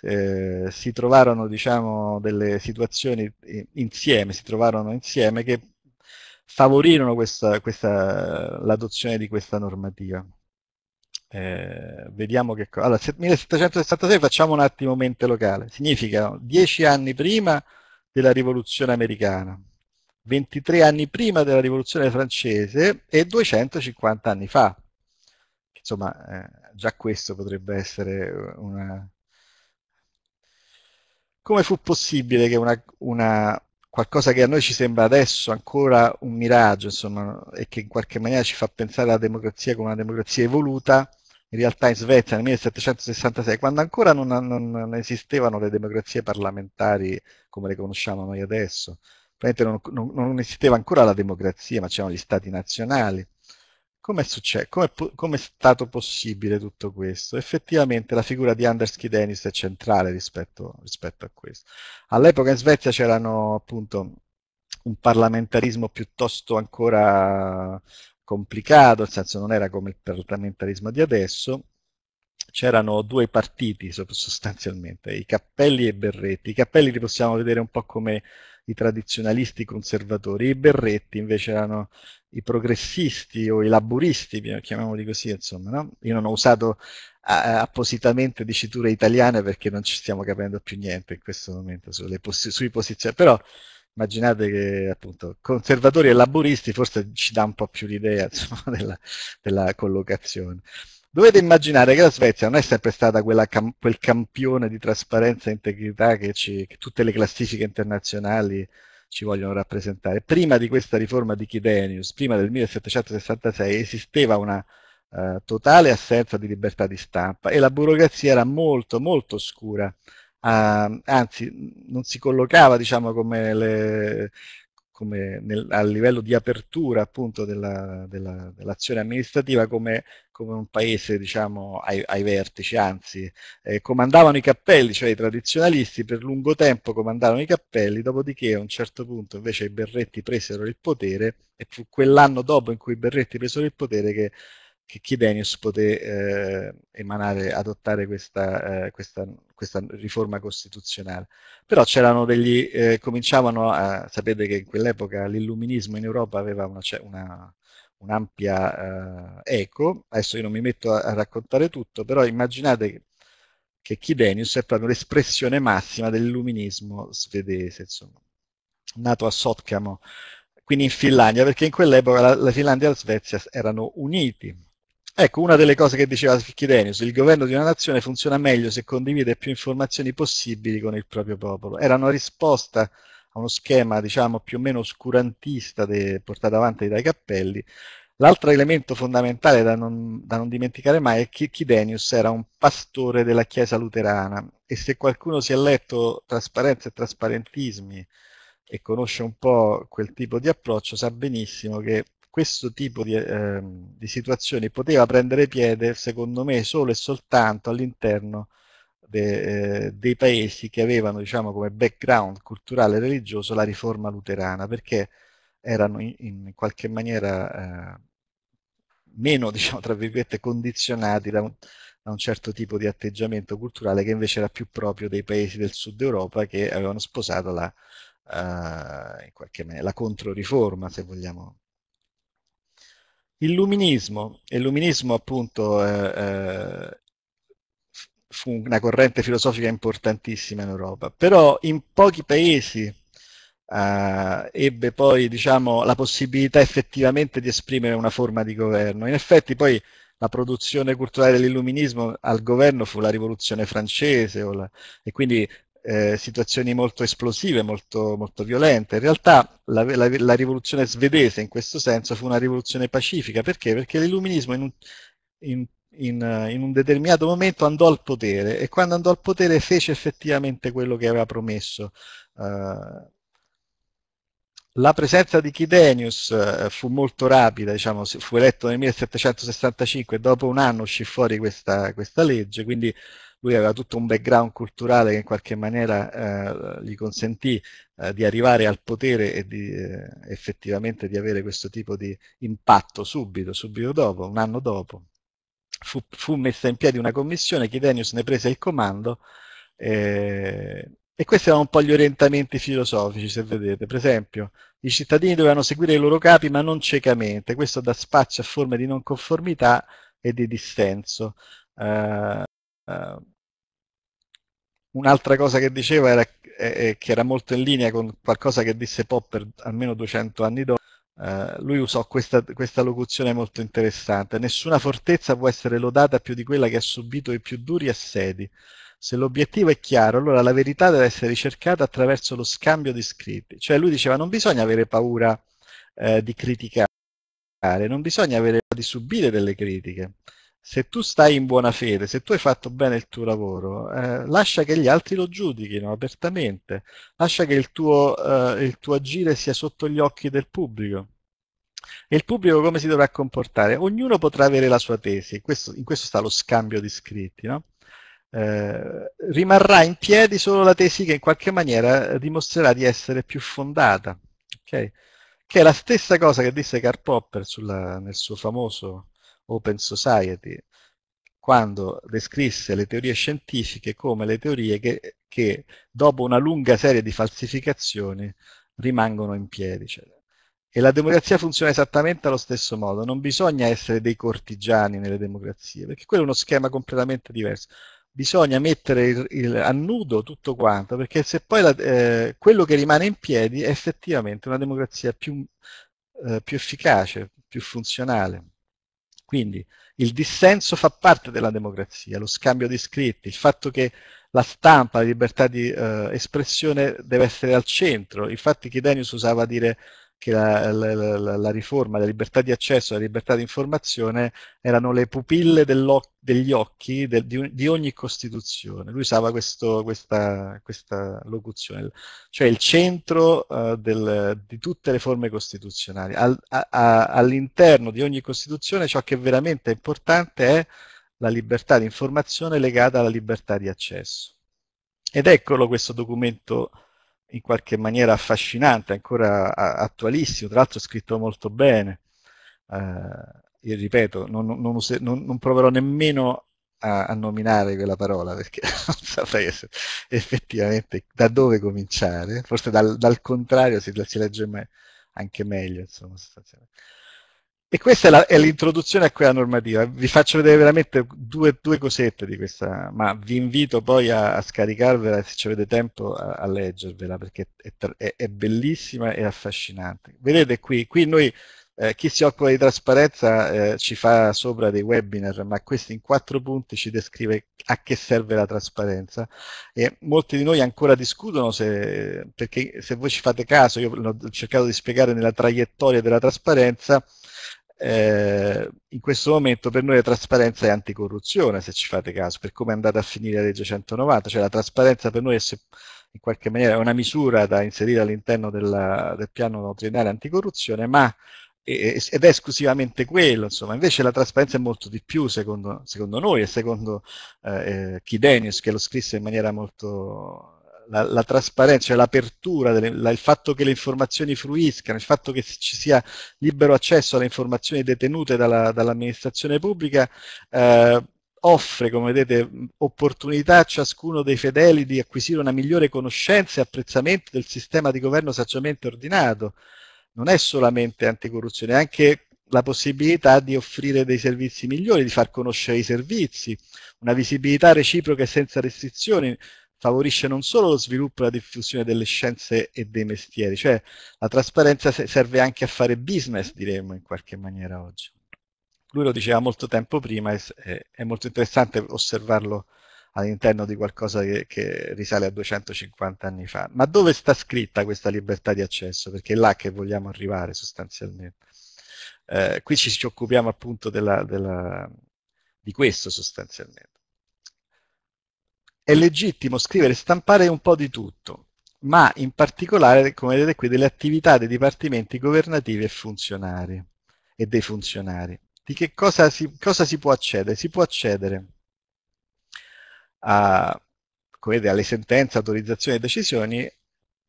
eh, si trovarono diciamo, delle situazioni insieme, si trovarono insieme che favorirono l'adozione di questa normativa. Eh, vediamo che cosa. Allora, 1766 facciamo un attimo mente locale, significa dieci anni prima della rivoluzione americana, 23 anni prima della rivoluzione francese e 250 anni fa. Insomma, eh, già questo potrebbe essere eh, una... Come fu possibile che una, una, qualcosa che a noi ci sembra adesso ancora un miraggio, insomma, e che in qualche maniera ci fa pensare alla democrazia come una democrazia evoluta, in realtà in Svezia nel 1766, quando ancora non, non, non esistevano le democrazie parlamentari come le conosciamo noi adesso, non, non, non, esisteva ancora la democrazia, ma c'erano gli stati nazionali. Come è, com è, com è stato possibile tutto questo? Effettivamente la figura di Anders Kidenis è centrale rispetto, rispetto a questo. All'epoca in Svezia c'erano appunto un parlamentarismo piuttosto ancora complicato, nel senso non era come il parlamentarismo di adesso, c'erano due partiti sostanzialmente, i cappelli e i berretti. I cappelli li possiamo vedere un po' come i tradizionalisti conservatori, i berretti invece erano i progressisti o i laburisti, chiamiamoli così, insomma. No? Io non ho usato appositamente diciture italiane perché non ci stiamo capendo più niente in questo momento sulle posi- sui posizioni, però immaginate che appunto conservatori e laboristi forse ci dà un po' più l'idea insomma, della, della, collocazione. Dovete immaginare che la Svezia non è sempre stata cam quel campione di trasparenza e integrità che, ci, che tutte le classifiche internazionali ci vogliono rappresentare. Prima di questa riforma di Chidenius, prima del 1766, esisteva una eh, totale assenza di libertà di stampa e la burocrazia era molto molto scura a, ehm, anzi non si collocava diciamo, come, le, come nel, a livello di apertura appunto dell'azione della, dell amministrativa come, come, un paese diciamo, ai, ai, vertici, anzi eh, comandavano i cappelli, cioè i tradizionalisti per lungo tempo comandarono i cappelli, dopodiché a un certo punto invece i berretti presero il potere e fu quell'anno dopo in cui i berretti presero il potere che che Chidenius poté eh, emanare, adottare questa, eh, questa, questa, riforma costituzionale. Però c'erano degli, eh, cominciavano a, sapete che in quell'epoca l'illuminismo in Europa aveva cioè, un'ampia un eh, eco, adesso io non mi metto a, a raccontare tutto, però immaginate che, che Chidenius è proprio l'espressione massima dell'illuminismo svedese, insomma, nato a Sotkamo, quindi in Finlandia, perché in quell'epoca la, la Finlandia e la Svezia erano uniti, Ecco, una delle cose che diceva Fichidenius, il governo di una nazione funziona meglio se condivide più informazioni possibili con il proprio popolo. Era una risposta a uno schema, diciamo, più o meno oscurantista de, portato avanti dai cappelli. L'altro elemento fondamentale da non, da non dimenticare mai è che Fichidenius era un pastore della Chiesa luterana e se qualcuno si è letto Trasparenza e Trasparentismi e conosce un po' quel tipo di approccio sa benissimo che questo tipo di, eh, di situazioni poteva prendere piede, secondo me, solo e soltanto all'interno de, eh, dei paesi che avevano diciamo, come background culturale e religioso la riforma luterana, perché erano in, in qualche maniera eh, meno, diciamo, tra virgolette, condizionati da un, da un, certo tipo di atteggiamento culturale che invece era più proprio dei paesi del sud Europa che avevano sposato la, eh, maniera, la controriforma, se vogliamo Illuminismo, luminismo, appunto eh, fu una corrente filosofica importantissima in Europa, però in pochi paesi eh, ebbe poi diciamo, la possibilità effettivamente di esprimere una forma di governo. In effetti poi la produzione culturale dell'illuminismo al governo fu la rivoluzione francese la, e quindi eh, situazioni molto esplosive, molto, molto violente. In realtà la, la, la, rivoluzione svedese in questo senso fu una rivoluzione pacifica, perché? Perché l'illuminismo in un, in, in, eh, in un determinato momento andò al potere e quando andò al potere fece effettivamente quello che aveva promesso. Uh, la presenza di Chidenius eh, fu molto rapida, diciamo, fu eletto nel 1765 e dopo un anno uscì fuori questa, questa legge, quindi lui aveva tutto un background culturale che in qualche maniera eh, gli consentì eh, di arrivare al potere e di, eh, effettivamente di avere questo tipo di impatto subito, subito dopo, un anno dopo. Fu, fu messa in piedi una commissione, Chidenius ne prese il comando eh, e questi erano un po' gli orientamenti filosofici, se vedete. Per esempio, i cittadini dovevano seguire i loro capi, ma non ciecamente. Questo dà spazio a forme di non conformità e di dissenso. Eh, Ehm, un'altra cosa che diceva era eh, che era molto in linea con qualcosa che disse Popper almeno 200 anni dopo. Uh, eh, lui usò questa, questa, locuzione molto interessante. Nessuna fortezza può essere lodata più di quella che ha subito i più duri assedi. Se l'obiettivo è chiaro, allora la verità deve essere ricercata attraverso lo scambio di scritti. Cioè lui diceva non bisogna avere paura eh, di criticare, non bisogna avere paura di subire delle critiche se tu stai in buona fede, se tu hai fatto bene il tuo lavoro, eh, lascia che gli altri lo giudichino apertamente, lascia che il tuo, eh, il tuo agire sia sotto gli occhi del pubblico. E il pubblico come si dovrà comportare? Ognuno potrà avere la sua tesi, questo, in questo sta lo scambio di scritti, no? eh, rimarrà in piedi solo la tesi che in qualche maniera dimostrerà di essere più fondata, okay? che è la stessa cosa che disse Karl Popper sulla, nel suo famoso Open Society, quando descrisse le teorie scientifiche come le teorie che, che dopo una lunga serie di falsificazioni rimangono in piedi. Cioè. E la democrazia funziona esattamente allo stesso modo, non bisogna essere dei cortigiani nelle democrazie, perché quello è uno schema completamente diverso. Bisogna mettere il, il, a nudo tutto quanto, perché se poi la, eh, quello che rimane in piedi è effettivamente una democrazia più, eh, più efficace, più funzionale. Quindi il dissenso fa parte della democrazia, lo scambio di scritti, il fatto che la stampa, la libertà di eh, espressione deve essere al centro. Infatti Chidenius usava a dire che la, la, la, riforma, la libertà di accesso, la libertà di informazione erano le pupille degli occhi del, di, di, ogni Costituzione. Lui usava questo, questa, questa, locuzione, cioè il centro uh, del, di tutte le forme costituzionali. all'interno di ogni Costituzione ciò che è veramente importante è la libertà di informazione legata alla libertà di accesso. Ed eccolo questo documento in qualche maniera affascinante, ancora attualissimo, tra l'altro scritto molto bene. Eh, io ripeto, non, non, use, non, non proverò nemmeno a, a, nominare quella parola perché non saprei effettivamente da dove cominciare, forse dal, dal contrario si, si legge me, anche meglio. Insomma, sostanzialmente. E questa è, l'introduzione a quella normativa. Vi faccio vedere veramente due, due cosette di questa, ma vi invito poi a, a scaricarvela se ci avete tempo a, a leggervela perché è, è, è, bellissima e affascinante. Vedete qui, qui noi, eh, chi si occupa di trasparenza eh, ci fa sopra dei webinar, ma questo in quattro punti ci descrive a che serve la trasparenza e molti di noi ancora discutono se, perché se voi ci fate caso, io ho cercato di spiegare nella traiettoria della trasparenza, eh, in questo momento per noi la trasparenza è anticorruzione, se ci fate caso, per come è andata a finire la legge 190, cioè la trasparenza per noi è se, in qualche maniera una misura da inserire all'interno del, del piano triennale anticorruzione, ma ed è esclusivamente quello, insomma, invece la trasparenza è molto di più secondo, secondo noi e secondo eh, eh Chidenius che lo scrisse in maniera molto la, la trasparenza, cioè l'apertura, la, il fatto che le informazioni fruiscano, il fatto che ci sia libero accesso alle informazioni detenute dall'amministrazione dall pubblica eh, offre, come vedete, opportunità a ciascuno dei fedeli di acquisire una migliore conoscenza e apprezzamento del sistema di governo saggiamente ordinato. Non è solamente anticorruzione, è anche la possibilità di offrire dei servizi migliori, di far conoscere i servizi, una visibilità reciproca e senza restrizioni, favorisce non solo lo sviluppo e la diffusione delle scienze e dei mestieri, cioè la trasparenza serve anche a fare business, diremmo in qualche maniera oggi. Lui lo diceva molto tempo prima è, è molto interessante osservarlo all'interno di qualcosa che, che, risale a 250 anni fa. Ma dove sta scritta questa libertà di accesso? Perché è là che vogliamo arrivare sostanzialmente. Eh, qui ci, ci occupiamo appunto della, della, di questo sostanzialmente è legittimo scrivere e stampare un po' di tutto, ma in particolare, come vedete qui, delle attività dei dipartimenti governativi e funzionari e dei funzionari. Di che cosa si, cosa si può accedere? Si può accedere a, vedete, alle sentenze, autorizzazioni e decisioni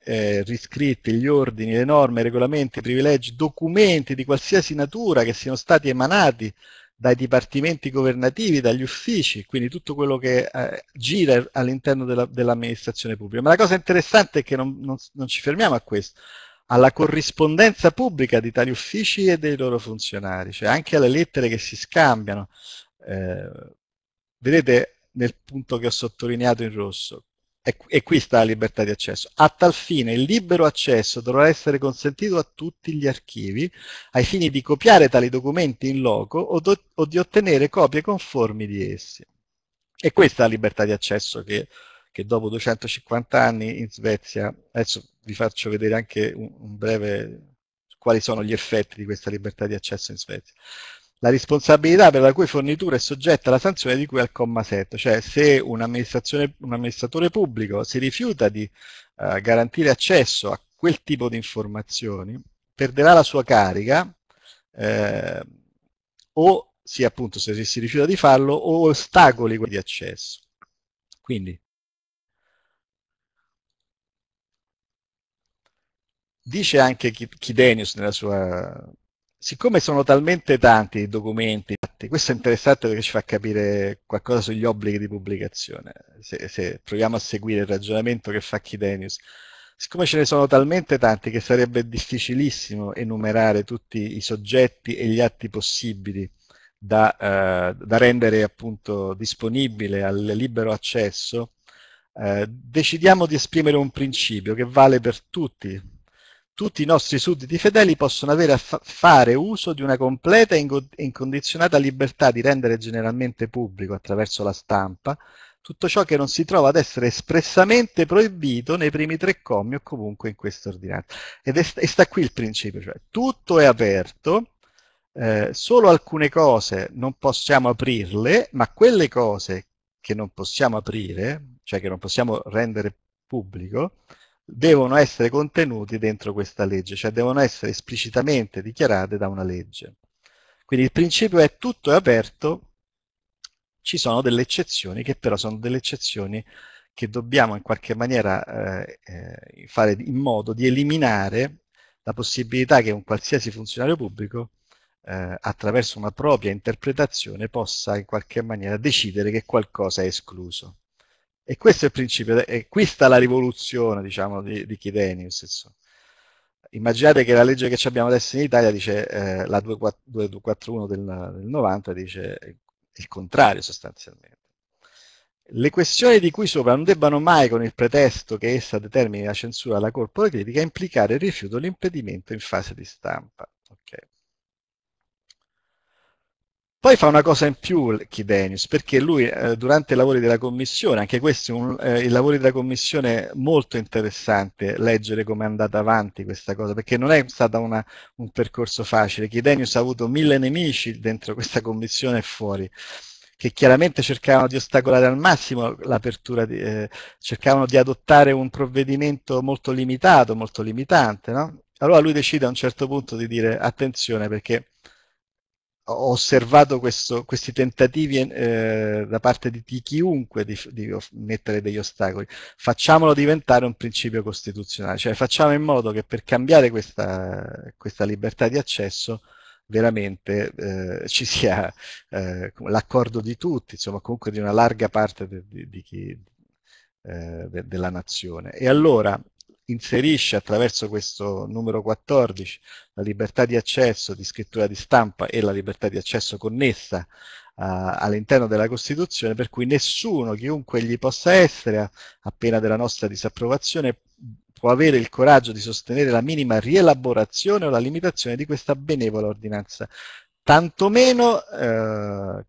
eh, riscritti, gli ordini, le norme, i regolamenti, i privilegi, documenti di qualsiasi natura che siano stati emanati dai dipartimenti governativi, dagli uffici, quindi tutto quello che eh, gira all'interno dell'amministrazione dell pubblica. Ma la cosa interessante è che non, non, non, ci fermiamo a questo, alla corrispondenza pubblica di tali uffici e dei loro funzionari, cioè anche alle lettere che si scambiano. Eh, vedete nel punto che ho sottolineato in rosso, e, qui sta la libertà di accesso. A tal fine il libero accesso dovrà essere consentito a tutti gli archivi ai fini di copiare tali documenti in loco o, do, o di ottenere copie conformi di essi. E questa è la libertà di accesso che, che dopo 250 anni in Svezia, adesso vi faccio vedere anche un, un breve quali sono gli effetti di questa libertà di accesso in Svezia la responsabilità per la cui fornitura è soggetta alla sanzione di cui al comma 7, cioè se un, amministratore pubblico si rifiuta di eh, garantire accesso a quel tipo di informazioni, perderà la sua carica eh, o sì, appunto, se si rifiuta di farlo, o ostacoli di accesso. Quindi, dice anche Chidenius nella sua siccome sono talmente tanti i documenti, questo è interessante perché ci fa capire qualcosa sugli obblighi di pubblicazione, se, se proviamo a seguire il ragionamento che fa Chidenius. Siccome ce ne sono talmente tanti che sarebbe difficilissimo enumerare tutti i soggetti e gli atti possibili da, eh, da rendere appunto disponibile al libero accesso, eh, decidiamo di esprimere un principio che vale per tutti tutti i nostri sudditi fedeli possono avere a fare uso di una completa e incondizionata libertà di rendere generalmente pubblico attraverso la stampa tutto ciò che non si trova ad essere espressamente proibito nei primi tre commi o comunque in questa ordinanza. Ed è, e sta qui il principio, cioè tutto è aperto, eh, solo alcune cose non possiamo aprirle, ma quelle cose che non possiamo aprire, cioè che non possiamo rendere pubblico, devono essere contenuti dentro questa legge, cioè devono essere esplicitamente dichiarate da una legge. Quindi il principio è tutto è aperto, ci sono delle eccezioni che però sono delle eccezioni che dobbiamo in qualche maniera eh, eh fare in modo di eliminare la possibilità che un qualsiasi funzionario pubblico eh, attraverso una propria interpretazione possa in qualche maniera decidere che qualcosa è escluso. E questo è il principio, e qui sta la rivoluzione, diciamo, di, di Chidenius. Immaginate che la legge che abbiamo adesso in Italia dice, eh, la 241 del, del 90 dice il contrario sostanzialmente. Le questioni di cui sopra non debbano mai, con il pretesto che essa determini la censura alla corpo critica, implicare il rifiuto o l'impedimento in fase di stampa. Okay. Poi fa una cosa in più Chidenius, perché lui eh, durante i lavori della commissione, anche questo è un eh, i lavori della commissione molto interessante leggere come è andata avanti questa cosa, perché non è stato un percorso facile. Chidenius ha avuto mille nemici dentro questa commissione e fuori che chiaramente cercavano di ostacolare al massimo l'apertura, eh, cercavano di adottare un provvedimento molto limitato, molto limitante, no? Allora lui decide a un certo punto di dire attenzione perché ho osservato questo, questi tentativi eh, da parte di, di chiunque di, di, mettere degli ostacoli, facciamolo diventare un principio costituzionale, cioè facciamo in modo che per cambiare questa, questa libertà di accesso veramente eh, ci sia eh, l'accordo di tutti, insomma comunque di una larga parte de, eh, de, de chi, della nazione. E allora inserisce attraverso questo numero 14 la libertà di accesso, di scrittura di stampa e la libertà di accesso connessa uh, all'interno della Costituzione, per cui nessuno, chiunque gli possa essere, appena della nostra disapprovazione, può avere il coraggio di sostenere la minima rielaborazione o la limitazione di questa benevola ordinanza, tantomeno eh,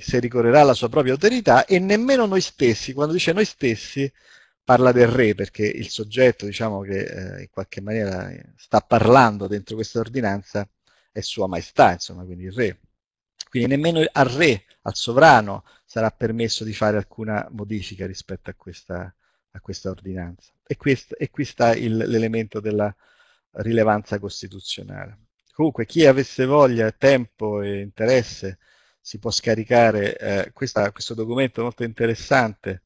se ricorrerà alla sua propria autorità e nemmeno noi stessi, quando dice noi stessi parla del re perché il soggetto diciamo che eh, in qualche maniera sta parlando dentro questa ordinanza è sua maestà, insomma, quindi il re. Quindi nemmeno al re, al sovrano, sarà permesso di fare alcuna modifica rispetto a questa, a questa ordinanza. E, quest, e qui sta l'elemento della rilevanza costituzionale. Comunque chi avesse voglia, tempo e interesse si può scaricare eh, questa, questo documento molto interessante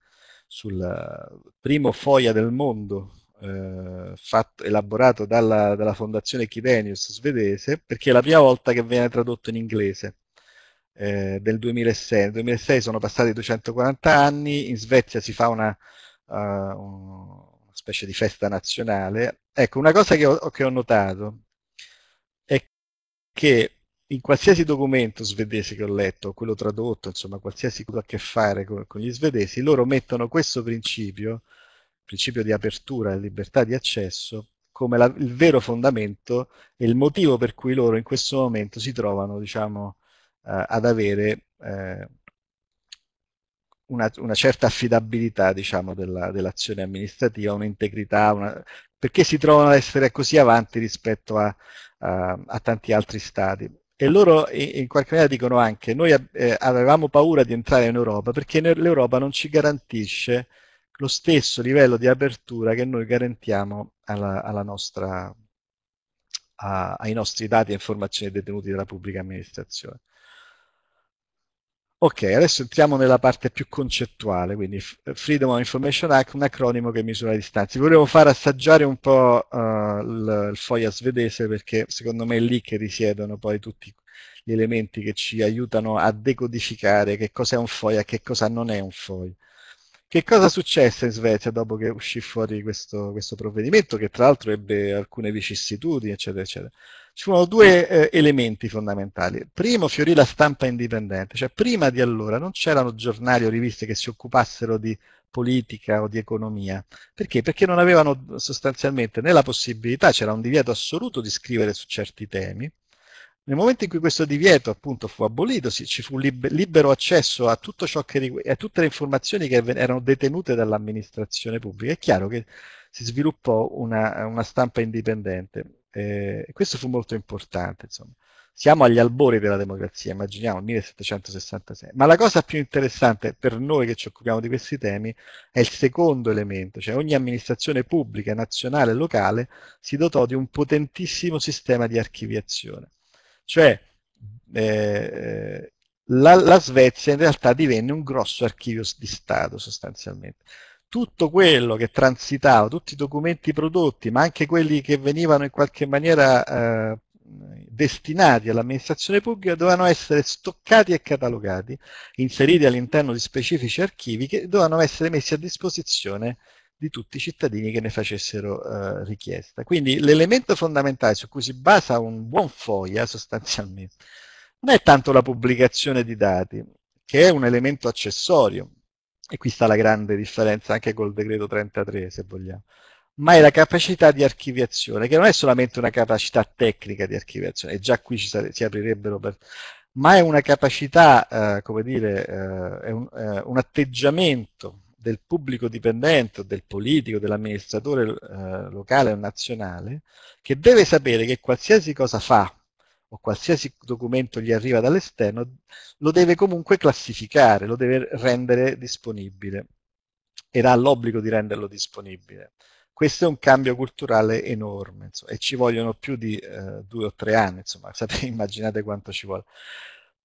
sul primo foia del mondo eh, fatto, elaborato dalla, dalla, fondazione Kidenius svedese, perché è la prima volta che viene tradotto in inglese. Eh, del 2006. Nel 2006 sono passati 240 anni, in Svezia si fa una, uh, una specie di festa nazionale. Ecco, una cosa che ho, che ho notato è che in qualsiasi documento svedese che ho letto, quello tradotto, insomma, qualsiasi cosa a che fare con, con gli svedesi, loro mettono questo principio, principio di apertura e libertà di accesso, come la, il vero fondamento e il motivo per cui loro in questo momento si trovano, diciamo, eh, ad avere eh, una, una, certa affidabilità, diciamo, dell'azione amministrativa, un'integrità, una, perché si trovano ad essere così avanti rispetto a, a, a tanti altri stati e loro in qualche maniera dicono anche noi eh, avevamo paura di entrare in Europa perché l'Europa non ci garantisce lo stesso livello di apertura che noi garantiamo alla, alla nostra, a, ai nostri dati e informazioni detenuti dalla pubblica amministrazione. Ok, adesso entriamo nella parte più concettuale, quindi Freedom of Information Act, un acronimo che misura le distanze. Volevo far assaggiare un po' uh, il, il FOIA svedese perché secondo me è lì che risiedono poi tutti gli elementi che ci aiutano a decodificare che cos'è un FOIA e che cosa non è un FOIA. Che cosa successe in Svezia dopo che uscì fuori questo, questo provvedimento, che tra l'altro ebbe alcune vicissitudini, eccetera, eccetera? Ci furono due eh, elementi fondamentali. Primo, fiorì la stampa indipendente, cioè prima di allora non c'erano giornali o riviste che si occupassero di politica o di economia. Perché? Perché non avevano sostanzialmente né la possibilità, c'era un divieto assoluto di scrivere su certi temi, nel momento in cui questo divieto appunto fu abolito, si, ci fu libero accesso a, che, a tutte le informazioni che erano detenute dall'amministrazione pubblica. È chiaro che si sviluppò una, una stampa indipendente. Eh, questo fu molto importante, insomma. Siamo agli albori della democrazia, immaginiamo, 1766. Ma la cosa più interessante per noi che ci occupiamo di questi temi è il secondo elemento, cioè ogni amministrazione pubblica, nazionale e locale si dotò di un potentissimo sistema di archiviazione. Cioè eh, la, la, Svezia in realtà divenne un grosso archivio di Stato sostanzialmente. Tutto quello che transitava, tutti i documenti prodotti, ma anche quelli che venivano in qualche maniera eh, destinati all'amministrazione pubblica dovevano essere stoccati e catalogati, inseriti all'interno di specifici archivi che dovevano essere messi a disposizione di tutti i cittadini che ne facessero eh, richiesta. Quindi l'elemento fondamentale su cui si basa un buon FOIA sostanzialmente non è tanto la pubblicazione di dati, che è un elemento accessorio, e qui sta la grande differenza anche col decreto 33 se vogliamo, ma è la capacità di archiviazione, che non è solamente una capacità tecnica di archiviazione, e già qui sare, si aprirebbero per ma è una capacità, eh, come dire, eh, è un, eh, un atteggiamento del pubblico dipendente, del politico, dell'amministratore eh, locale o nazionale, che deve sapere che qualsiasi cosa fa o qualsiasi documento gli arriva dall'esterno, lo deve comunque classificare, lo deve rendere disponibile ed ha l'obbligo di renderlo disponibile. Questo è un cambio culturale enorme insomma, e ci vogliono più di eh, due o tre anni, insomma, sapete, immaginate quanto ci vuole.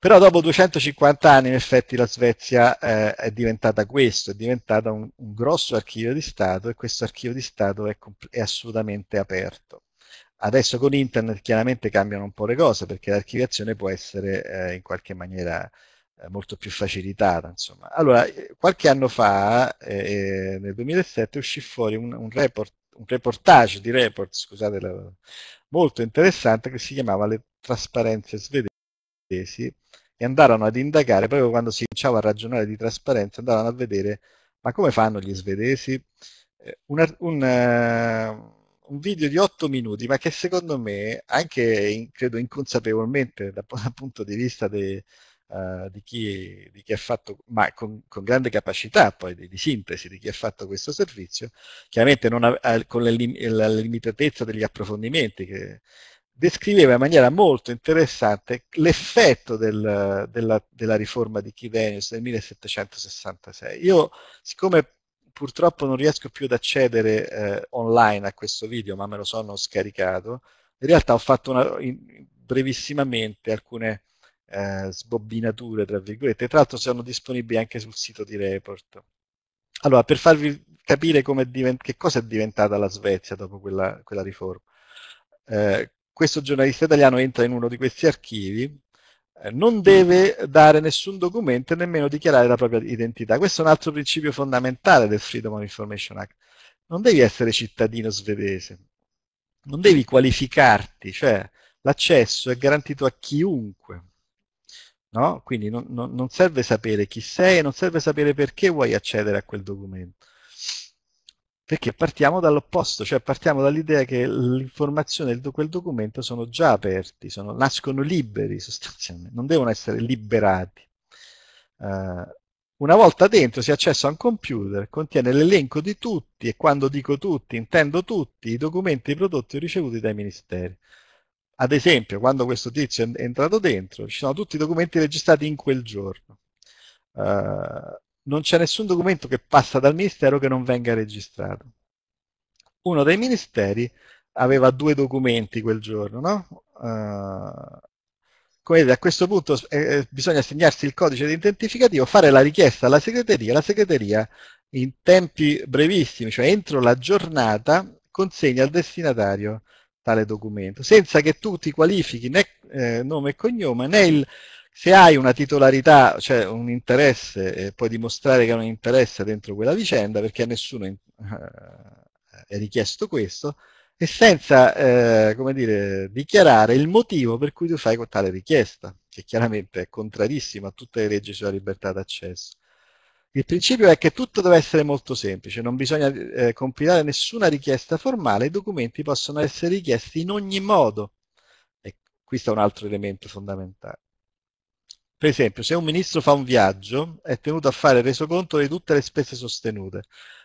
Però dopo 250 anni in effetti la Svezia eh, è diventata questo, è diventata un, un, grosso archivio di Stato e questo archivio di Stato è, è, assolutamente aperto. Adesso con internet chiaramente cambiano un po' le cose perché l'archiviazione può essere eh, in qualche maniera eh, molto più facilitata. Insomma. Allora, eh, qualche anno fa, eh, eh, nel 2007, uscì fuori un, un, report, un reportage di report, scusate, molto interessante che si chiamava Le trasparenze svedesi tesi e andarono ad indagare, proprio quando si cominciava a ragionare di trasparenza, andarono a vedere ma come fanno gli svedesi? Eh, un, un, eh, un video di otto minuti, ma che secondo me, anche in, credo inconsapevolmente dal, dal, punto di vista de, uh, di, chi, di, chi, è fatto, ma con, con grande capacità poi di, di, sintesi di chi ha fatto questo servizio, chiaramente non ha, con la, la limitatezza degli approfondimenti che descriveva in maniera molto interessante l'effetto del, della, della, riforma di Chivenius del 1766. Io, siccome purtroppo non riesco più ad accedere eh, online a questo video, ma me lo sono scaricato, in realtà ho fatto una, in, brevissimamente alcune eh, sbobbinature, tra virgolette, tra l'altro sono disponibili anche sul sito di Report. Allora, per farvi capire che cosa è diventata la Svezia dopo quella, quella riforma, eh, questo giornalista italiano entra in uno di questi archivi, eh, non deve dare nessun documento e nemmeno dichiarare la propria identità. Questo è un altro principio fondamentale del Freedom of Information Act. Non devi essere cittadino svedese, non devi qualificarti, cioè l'accesso è garantito a chiunque. No? Quindi non, non, non serve sapere chi sei, non serve sapere perché vuoi accedere a quel documento. Perché partiamo dall'opposto, cioè partiamo dall'idea che l'informazione e quel documento sono già aperti, sono, nascono liberi sostanzialmente, non devono essere liberati. Uh, una volta dentro si accesso a un computer, contiene l'elenco di tutti, e quando dico tutti intendo tutti, i documenti prodotti ricevuti dai ministeri. Ad esempio, quando questo tizio è entrato dentro, ci sono tutti i documenti registrati in quel giorno. Uh, non c'è nessun documento che passa dal ministero che non venga registrato. Uno dei ministeri aveva due documenti quel giorno, no? Uh, come vedete, a questo punto eh, eh bisogna assegnarsi il codice identificativo, fare la richiesta alla segreteria, la segreteria in tempi brevissimi, cioè entro la giornata, consegna al destinatario tale documento, senza che tu ti qualifichi né eh, nome e cognome né il se hai una titolarità, cioè un interesse, eh, puoi dimostrare che hai un interesse dentro quella vicenda, perché a nessuno in, eh, è richiesto questo, e senza, eh, come dire, dichiarare il motivo per cui tu fai tale richiesta, che chiaramente è contrarissima a tutte le leggi sulla libertà d'accesso. Il principio è che tutto deve essere molto semplice, non bisogna eh, compilare nessuna richiesta formale, i documenti possono essere richiesti in ogni modo. E qui sta un altro elemento fondamentale. Per esempio, se un ministro fa un viaggio, è tenuto a fare resoconto di tutte le spese sostenute.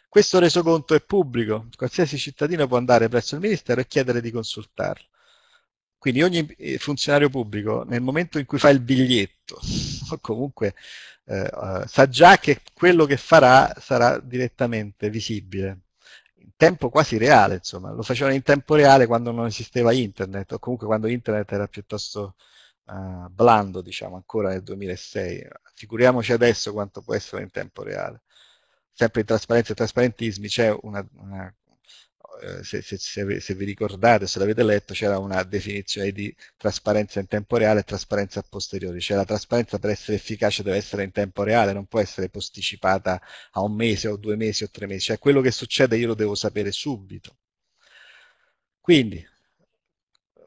Questo resoconto è pubblico, qualsiasi cittadino può andare presso il Ministero e chiedere di consultarlo. Quindi ogni eh, funzionario pubblico nel momento in cui fa il biglietto o comunque eh, eh, sa già che quello che farà sarà direttamente visibile in tempo quasi reale, insomma, lo facevano in tempo reale quando non esisteva internet o comunque quando internet era piuttosto Ah, blando, diciamo, ancora nel 2006. Figuriamoci adesso quanto può essere in tempo reale. Sempre in trasparenza e trasparentismi c'è una, una eh, se, se, se, se, vi ricordate, se l'avete letto, c'era una definizione di trasparenza in tempo reale e trasparenza a posteriori, cioè la trasparenza per essere efficace deve essere in tempo reale, non può essere posticipata a un mese o due mesi o tre mesi, cioè quello che succede io lo devo sapere subito. Quindi,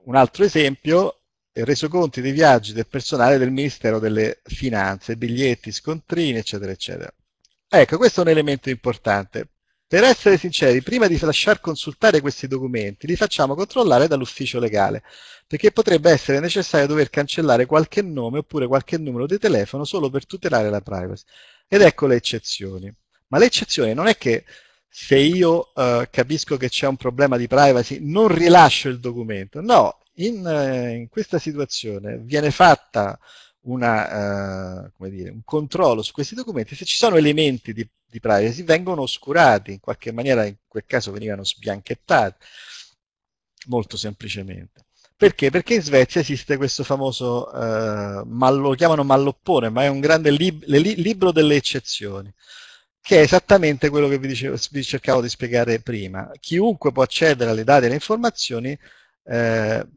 un altro esempio, eh, resoconti dei viaggi del personale del Ministero delle Finanze, biglietti, scontrini, eccetera, eccetera. Ecco, questo è un elemento importante. Per essere sinceri, prima di lasciar consultare questi documenti, li facciamo controllare dall'ufficio legale, perché potrebbe essere necessario dover cancellare qualche nome oppure qualche numero di telefono solo per tutelare la privacy. Ed ecco le eccezioni. Ma le eccezioni non è che se io eh, capisco che c'è un problema di privacy non rilascio il documento, no, in, eh, in questa situazione viene fatta una, uh, come dire, un controllo su questi documenti, se ci sono elementi di, di, privacy vengono oscurati, in qualche maniera in quel caso venivano sbianchettati, molto semplicemente. Perché? Perché in Svezia esiste questo famoso, uh, mallo, lo chiamano malloppone, ma è un grande lib li libro delle eccezioni, che è esattamente quello che vi, dicevo, vi cercavo di spiegare prima. Chiunque può accedere alle date e alle informazioni eh,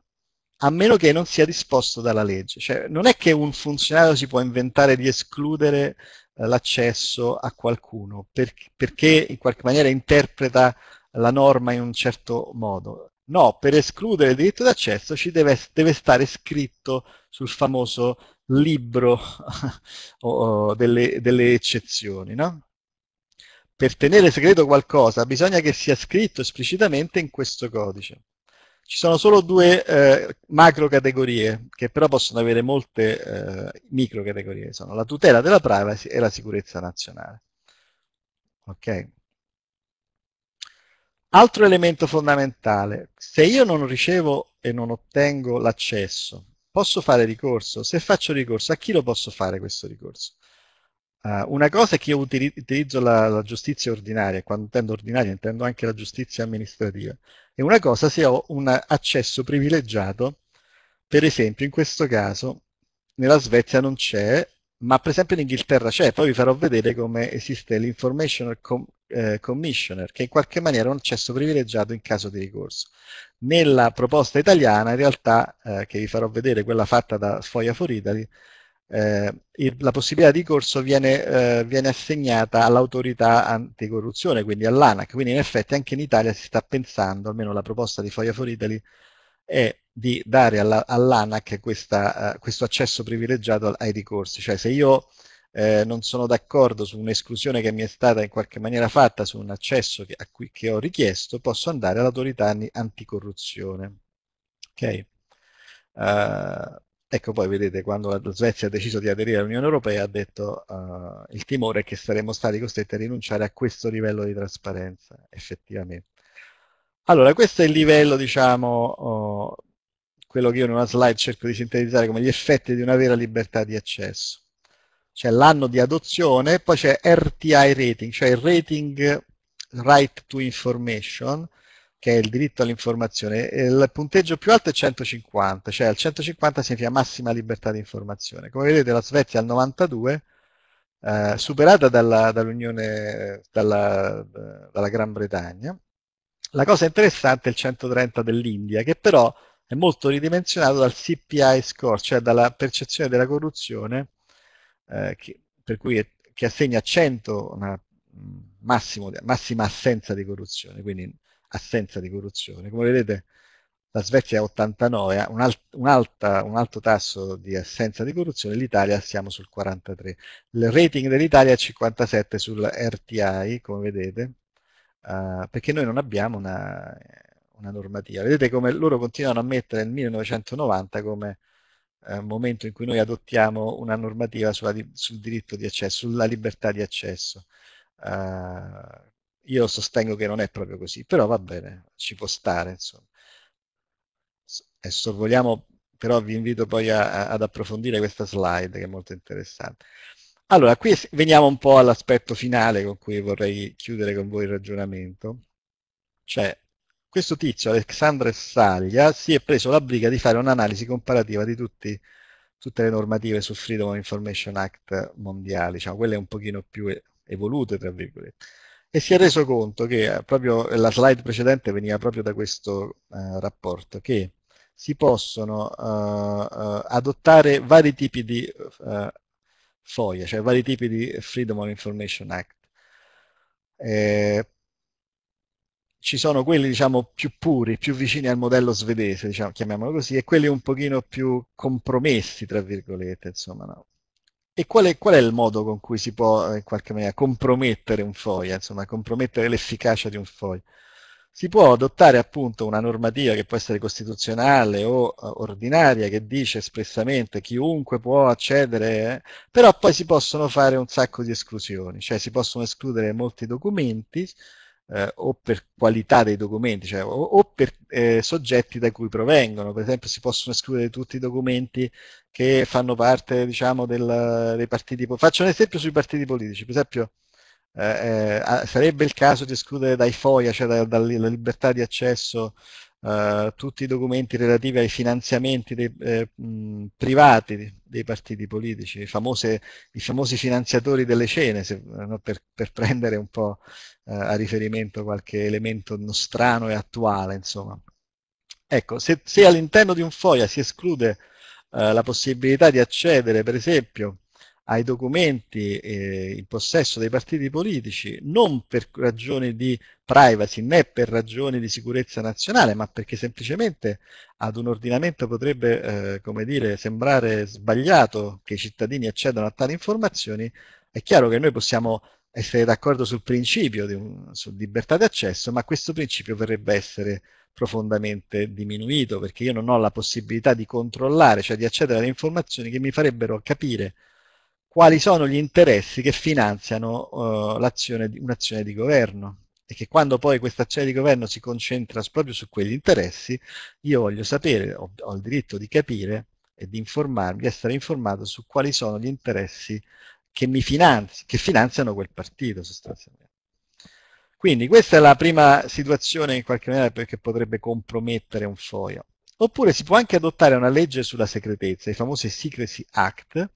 a meno che non sia disposto dalla legge. Cioè, non è che un funzionario si può inventare di escludere eh, l'accesso a qualcuno per, perché in qualche maniera interpreta la norma in un certo modo. No, per escludere il diritto d'accesso ci deve, deve stare scritto sul famoso libro delle, delle, eccezioni. No? Per tenere segreto qualcosa bisogna che sia scritto esplicitamente in questo codice. Ci sono solo due eh, macro categorie, che però possono avere molte eh, micro categorie, sono la tutela della privacy e la sicurezza nazionale. Okay. Altro elemento fondamentale, se io non ricevo e non ottengo l'accesso, posso fare ricorso? Se faccio ricorso, a chi lo posso fare questo ricorso? Uh, una cosa è che io utilizzo la, la, giustizia ordinaria, quando intendo ordinaria intendo anche la giustizia amministrativa, e una cosa se ho un accesso privilegiato, per esempio in questo caso nella Svezia non c'è, ma per esempio in Inghilterra c'è, poi vi farò vedere come esiste l'Information Com eh, Commissioner, che in qualche maniera è un accesso privilegiato in caso di ricorso. Nella proposta italiana, in realtà, eh, che vi farò vedere, quella fatta da Sfoglia for Italy, eh, il, la possibilità di corso viene, eh, viene assegnata all'autorità anticorruzione, quindi all'ANAC, quindi in effetti anche in Italia si sta pensando, almeno la proposta di Foglia for Italy è di dare all'ANAC all uh, eh, questo accesso privilegiato ai ricorsi, cioè se io eh, non sono d'accordo su un'esclusione che mi è stata in qualche maniera fatta su un accesso che, a cui, che ho richiesto, posso andare all'autorità anticorruzione. Okay. Uh, Ecco, poi vedete, quando la Svezia ha deciso di aderire all'Unione Europea, ha detto uh, il timore è che saremmo stati costretti a rinunciare a questo livello di trasparenza, effettivamente. Allora, questo è il livello, diciamo, uh, quello che io in una slide cerco di sintetizzare come gli effetti di una vera libertà di accesso. C'è l'anno di adozione, poi c'è RTI rating, cioè il rating right to information, che è il diritto all'informazione, il punteggio più alto è 150, cioè al 150 significa massima libertà di informazione. Come vedete la Svezia al 92, eh, superata dalla, dall'Unione, dalla, dalla Gran Bretagna. La cosa interessante è il 130 dell'India, che però è molto ridimensionato dal CPI score, cioè dalla percezione della corruzione, eh, che, per cui è, che assegna 100 una massimo, massima assenza di corruzione, quindi assenza di corruzione. Come vedete la Svezia ha 89, un, alt un, alta, un alto tasso di assenza di corruzione, l'Italia siamo sul 43. Il rating dell'Italia è 57 sul RTI, come vedete, uh, perché noi non abbiamo una, una, normativa. Vedete come loro continuano a mettere il 1990 come eh, momento in cui noi adottiamo una normativa di sul diritto di accesso, sulla libertà di accesso. Uh, io sostengo che non è proprio così, però va bene, ci può stare. Insomma. Adesso vogliamo, però vi invito poi a, a, ad approfondire questa slide che è molto interessante. Allora, qui veniamo un po' all'aspetto finale con cui vorrei chiudere con voi il ragionamento. Cioè, questo tizio, Alexandre Saglia, si è preso la briga di fare un'analisi comparativa di tutti, tutte le normative sul Freedom of Information Act mondiali, diciamo, quelle un pochino più evolute, tra virgolette e si è reso conto che eh, proprio la slide precedente veniva proprio da questo eh, rapporto, che si possono eh, eh adottare vari tipi di eh, FOIA, cioè vari tipi di Freedom of Information Act. Eh, ci sono quelli diciamo, più puri, più vicini al modello svedese, diciamo, chiamiamolo così, e quelli un pochino più compromessi, tra virgolette, insomma, no? E qual è, qual è, il modo con cui si può eh, in qualche maniera compromettere un FOIA, insomma compromettere l'efficacia di un FOIA? Si può adottare appunto una normativa che può essere costituzionale o eh, ordinaria che dice espressamente chiunque può accedere, eh? però poi si possono fare un sacco di esclusioni, cioè si possono escludere molti documenti eh, o per qualità dei documenti, cioè, o, o, per eh, soggetti da cui provengono. Per esempio si possono escludere tutti i documenti che fanno parte diciamo, del, dei partiti politici. Faccio un esempio sui partiti politici. Per esempio eh, eh sarebbe il caso di escludere dai FOIA, cioè da, dalla libertà di accesso eh, tutti i documenti relativi ai finanziamenti dei, eh, mh, privati dei partiti politici, i, famose, i, famosi finanziatori delle cene, se, eh, no, per, per, prendere un po' eh, a riferimento qualche elemento strano e attuale. Insomma. Ecco, se, se all'interno di un FOIA si esclude la possibilità di accedere, per esempio, ai documenti eh, in possesso dei partiti politici non per ragioni di privacy né per ragioni di sicurezza nazionale, ma perché semplicemente ad un ordinamento potrebbe eh, come dire, sembrare sbagliato che i cittadini accedano a tali informazioni, è chiaro che noi possiamo essere d'accordo sul principio di un, su libertà di accesso, ma questo principio vorrebbe essere profondamente diminuito perché io non ho la possibilità di controllare, cioè di accedere alle informazioni che mi farebbero capire quali sono gli interessi che finanziano eh, un'azione di governo e che quando poi questa azione di governo si concentra proprio su quegli interessi, io voglio sapere, ho, ho il diritto di capire e di informarmi, di essere informato su quali sono gli interessi che, finanzi, che finanziano quel partito sostanzialmente. Quindi questa è la prima situazione in qualche maniera perché potrebbe compromettere un foio. Oppure si può anche adottare una legge sulla segretezza, i famosi Secrecy Act,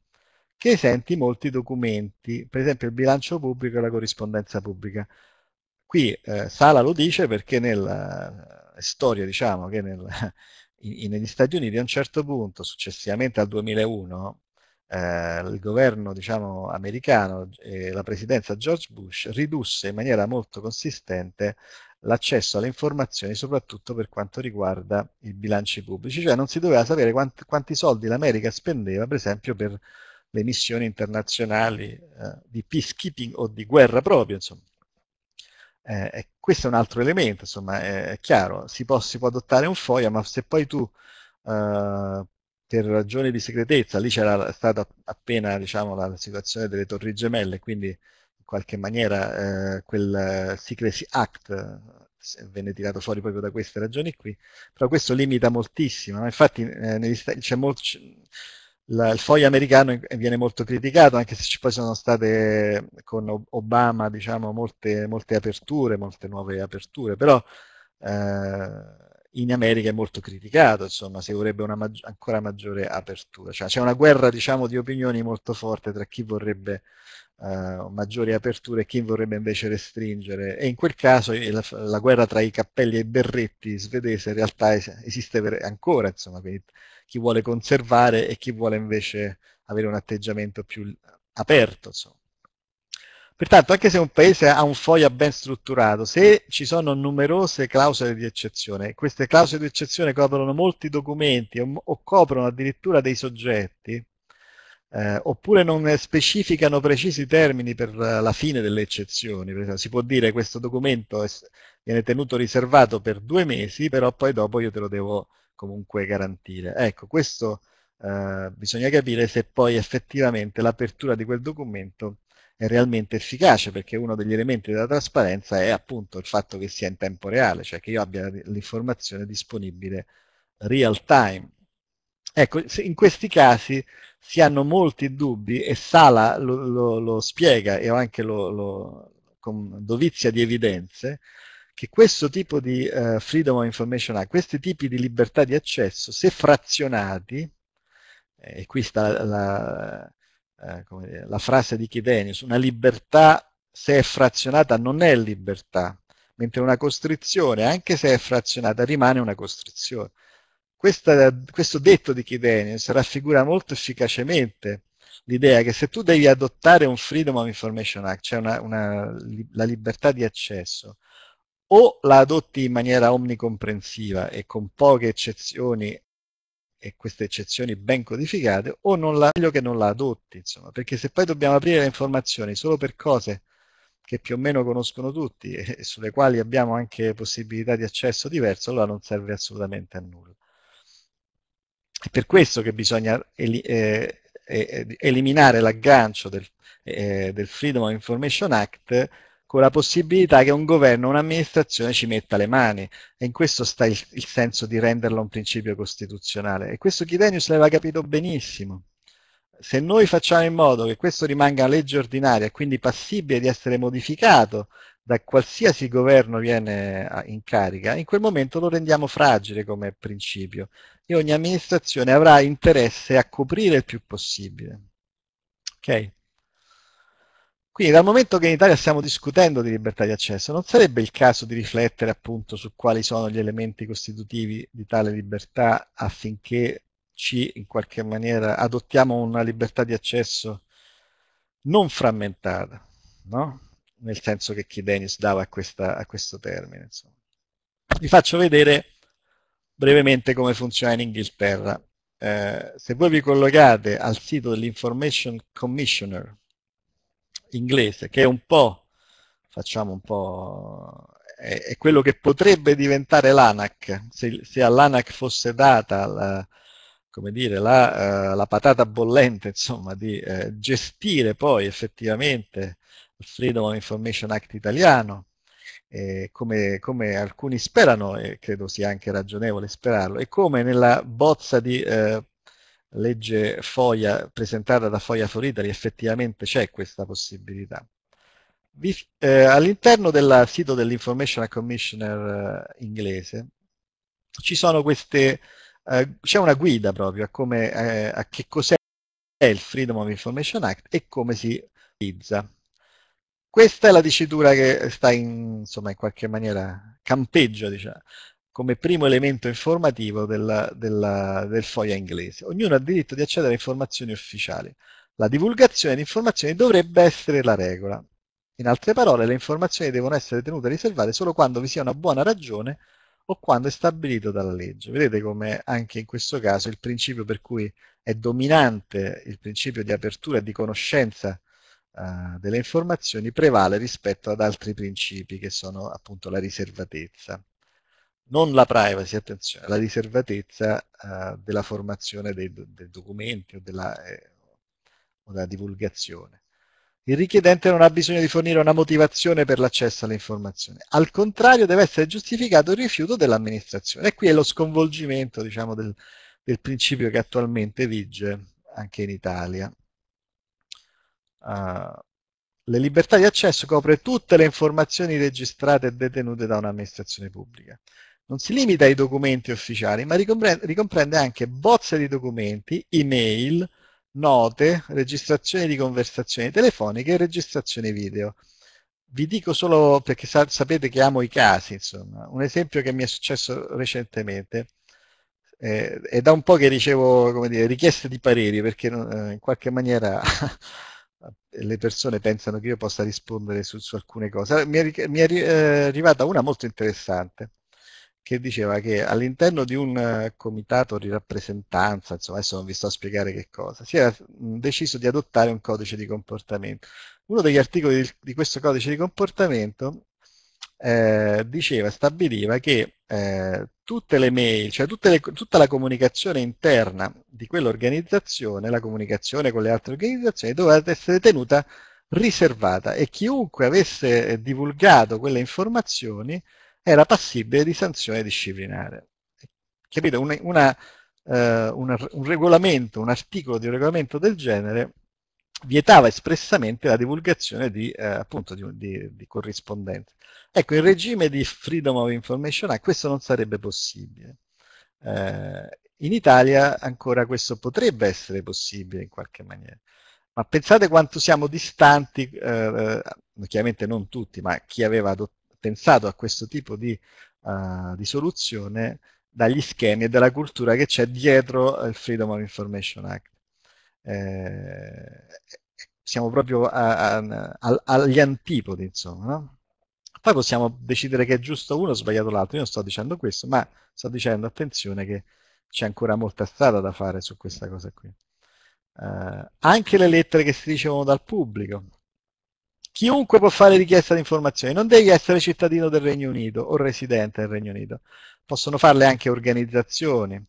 che esenti molti documenti, per esempio il bilancio pubblico e la corrispondenza pubblica. Qui eh, Sala lo dice perché nella eh, storia, diciamo, che nel, in, negli Stati Uniti a un certo punto, successivamente al 2001, eh, il governo diciamo, americano e la presidenza George Bush ridusse in maniera molto consistente l'accesso alle informazioni soprattutto per quanto riguarda i bilanci pubblici, cioè non si doveva sapere quanti, quanti soldi l'America spendeva per esempio per le missioni internazionali eh, di peacekeeping o di guerra proprio, insomma. Eh, questo è un altro elemento, insomma, è, è chiaro, si può, si può, adottare un FOIA, ma se poi tu, eh, per ragioni di segretezza, lì c'era stata appena diciamo, la situazione delle torri gemelle, quindi in qualche maniera eh, quel Secrecy Act eh, venne tirato fuori proprio da queste ragioni qui, però questo limita moltissimo, no? infatti eh, negli Stati c'è molto la, il foglio americano viene molto criticato, anche se ci poi sono state con Obama diciamo, molte, molte aperture, molte nuove aperture, però eh, in America è molto criticato, insomma, si vorrebbe una maggi ancora maggiore apertura. Cioè, c'è una guerra, diciamo, di opinioni molto forte tra chi vorrebbe uh, maggiori aperture e chi vorrebbe invece restringere. E in quel caso eh, la, la guerra tra i cappelli e i berretti svedese in realtà es esiste ancora, insomma, quindi chi vuole conservare e chi vuole invece avere un atteggiamento più aperto, insomma. Pertanto, anche se un paese ha un foglio ben strutturato, se ci sono numerose clausole di eccezione, e queste clausole di eccezione coprono molti documenti o, o coprono addirittura dei soggetti, eh, oppure non specificano precisi termini per la fine delle eccezioni, per esempio, si può dire che questo documento è, viene tenuto riservato per due mesi, però poi dopo io te lo devo comunque garantire. Ecco, questo eh, bisogna capire se poi effettivamente l'apertura di quel documento è realmente efficace, perché uno degli elementi della trasparenza è appunto il fatto che sia in tempo reale, cioè che io abbia l'informazione disponibile real time. Ecco, in questi casi si hanno molti dubbi e Sala lo, lo, lo spiega e anche lo, lo, con dovizia di evidenze, che questo tipo di uh, freedom of information act, questi tipi di libertà di accesso, se frazionati, eh, e qui sta la, eh, dire, la frase di Chidenius, una libertà se è frazionata non è libertà, mentre una costrizione, anche se è frazionata, rimane una costrizione. Questa, questo detto di Chidenius raffigura molto efficacemente l'idea che se tu devi adottare un Freedom of Information Act, cioè una, una, la libertà di accesso, o la adotti in maniera omnicomprensiva e con poche eccezioni e queste eccezioni ben codificate, o non la, meglio che non la adotti, insomma, perché se poi dobbiamo aprire le informazioni solo per cose che più o meno conoscono tutti e, sulle quali abbiamo anche possibilità di accesso diverso, allora non serve assolutamente a nulla. È per questo che bisogna eli eh, eliminare l'aggancio del, eh, del Freedom of Information Act con la possibilità che un governo, un'amministrazione ci metta le mani. E in questo sta il, il senso di renderlo un principio costituzionale. E questo Chidenius l'aveva capito benissimo. Se noi facciamo in modo che questo rimanga legge ordinaria, e quindi passibile di essere modificato da qualsiasi governo viene in carica, in quel momento lo rendiamo fragile come principio e ogni amministrazione avrà interesse a coprire il più possibile. Okay. Quindi dal momento che in Italia stiamo discutendo di libertà di accesso, non sarebbe il caso di riflettere appunto su quali sono gli elementi costitutivi di tale libertà affinché ci in qualche maniera adottiamo una libertà di accesso non frammentata, no? nel senso che Denis dava a, questa, a questo termine. Insomma. Vi faccio vedere brevemente come funziona in Inghilterra. Eh, se voi vi collocate al sito dell'Information Commissioner, inglese, che è un po', facciamo un po', è, è quello che potrebbe diventare l'ANAC, se, se all'ANAC fosse data la, come dire, la, eh, la patata bollente insomma, di eh, gestire poi effettivamente il Freedom of Information Act italiano, eh, come, come, alcuni sperano, e credo sia anche ragionevole sperarlo, e come nella bozza di eh, legge FOIA presentata da FOIA for Italy effettivamente c'è questa possibilità. Eh, All'interno del sito dell'Information Commissioner eh, inglese eh, c'è eh, una guida proprio a, come, eh, a che cos'è il Freedom of Information Act e come si utilizza. Questa è la dicitura che sta in, insomma, in qualche maniera campeggia diciamo, come primo elemento informativo della, della, del foglio inglese. Ognuno ha diritto di accedere a informazioni ufficiali. La divulgazione di informazioni dovrebbe essere la regola. In altre parole, le informazioni devono essere tenute riservate solo quando vi sia una buona ragione o quando è stabilito dalla legge. Vedete come anche in questo caso il principio per cui è dominante il principio di apertura e di conoscenza uh, delle informazioni prevale rispetto ad altri principi che sono appunto la riservatezza non la privacy, attenzione, la riservatezza eh, della formazione dei, dei documenti o della, eh, o della, divulgazione. Il richiedente non ha bisogno di fornire una motivazione per l'accesso alle informazioni, al contrario deve essere giustificato il rifiuto dell'amministrazione. E qui è lo sconvolgimento diciamo, del, del, principio che attualmente vige anche in Italia. Uh, le libertà di accesso copre tutte le informazioni registrate e detenute da un'amministrazione pubblica non si limita ai documenti ufficiali, ma ricomprende, ricomprende anche bozze di documenti, email, note, registrazioni di conversazioni telefoniche e registrazioni video. Vi dico solo perché sa sapete che amo i casi, insomma, un esempio che mi è successo recentemente. Eh, è da un po' che ricevo dire, richieste di pareri perché eh, in qualche maniera le persone pensano che io possa rispondere su, su alcune cose. Mi è, mi è eh, arrivata una molto interessante che diceva che all'interno di un eh, comitato di rappresentanza, insomma adesso non vi sto a spiegare che cosa, si era mm, deciso di adottare un codice di comportamento. Uno degli articoli di, questo codice di comportamento eh, diceva, stabiliva che eh, tutte le mail, cioè le, tutta la comunicazione interna di quell'organizzazione, la comunicazione con le altre organizzazioni, doveva essere tenuta riservata e chiunque avesse divulgato quelle informazioni era passibile di sanzione disciplinare. Capito? Una, una, eh, una, un regolamento, un articolo di un regolamento del genere vietava espressamente la divulgazione di, eh, appunto, di, di, di corrispondenza. Ecco, in regime di Freedom of Information Act questo non sarebbe possibile. Eh, in Italia ancora questo potrebbe essere possibile in qualche maniera. Ma pensate quanto siamo distanti, eh, eh chiaramente non tutti, ma chi aveva adottato pensato a questo tipo di, uh, di soluzione dagli schemi e dalla cultura che c'è dietro il Freedom of Information Act. Eh, siamo proprio a, a, a, agli antipodi, insomma. No? Poi possiamo decidere che è giusto uno o sbagliato l'altro. Io non sto dicendo questo, ma sto dicendo attenzione che c'è ancora molta strada da fare su questa cosa qui. Eh, anche le lettere che si ricevono dal pubblico. Chiunque può fare richiesta di informazioni, non devi essere cittadino del Regno Unito o residente del Regno Unito, possono farle anche organizzazioni.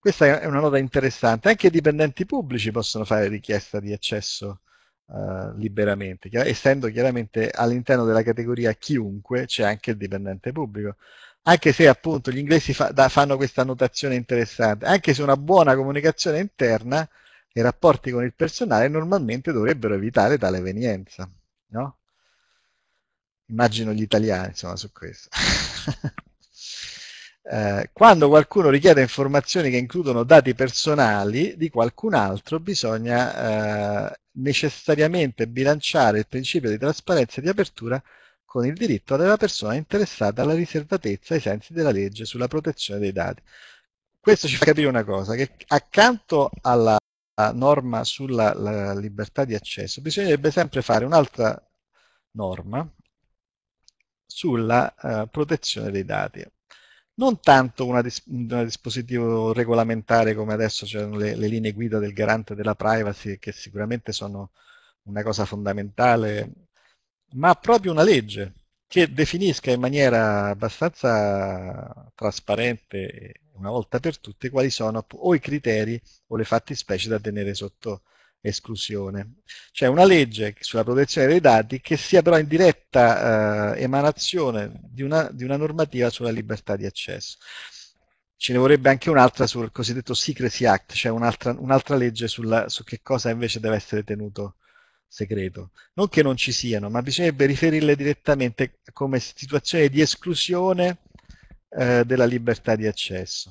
Questa è una nota interessante, anche i dipendenti pubblici possono fare richiesta di accesso eh, liberamente, essendo chiaramente all'interno della categoria chiunque c'è anche il dipendente pubblico anche se appunto gli inglesi fa, fanno questa notazione interessante, anche se una buona comunicazione interna e rapporti con il personale normalmente dovrebbero evitare tale evenienza no? Immagino gli italiani, insomma, su questo. eh, quando qualcuno richiede informazioni che includono dati personali di qualcun altro, bisogna eh, necessariamente bilanciare il principio di trasparenza e di apertura con il diritto della persona interessata alla riservatezza ai sensi della legge sulla protezione dei dati. Questo ci fa capire una cosa, che accanto alla norma sulla libertà di accesso, bisognerebbe sempre fare un'altra norma sulla eh, protezione dei dati. Non tanto un dis dispositivo regolamentare come adesso c'erano cioè le, le, linee guida del garante della privacy, che sicuramente sono una cosa fondamentale, ma proprio una legge che definisca in maniera abbastanza trasparente una volta per tutte quali sono o i criteri o le fattispecie da tenere sotto esclusione. Cioè una legge sulla protezione dei dati che sia però in diretta eh, emanazione di una, di una normativa sulla libertà di accesso ce ne vorrebbe anche un'altra sul cosiddetto Secrecy Act, cioè un'altra, un legge sulla, su che cosa invece deve essere tenuto segreto. Non che non ci siano, ma bisognerebbe riferirle direttamente come situazione di esclusione eh, della libertà di accesso.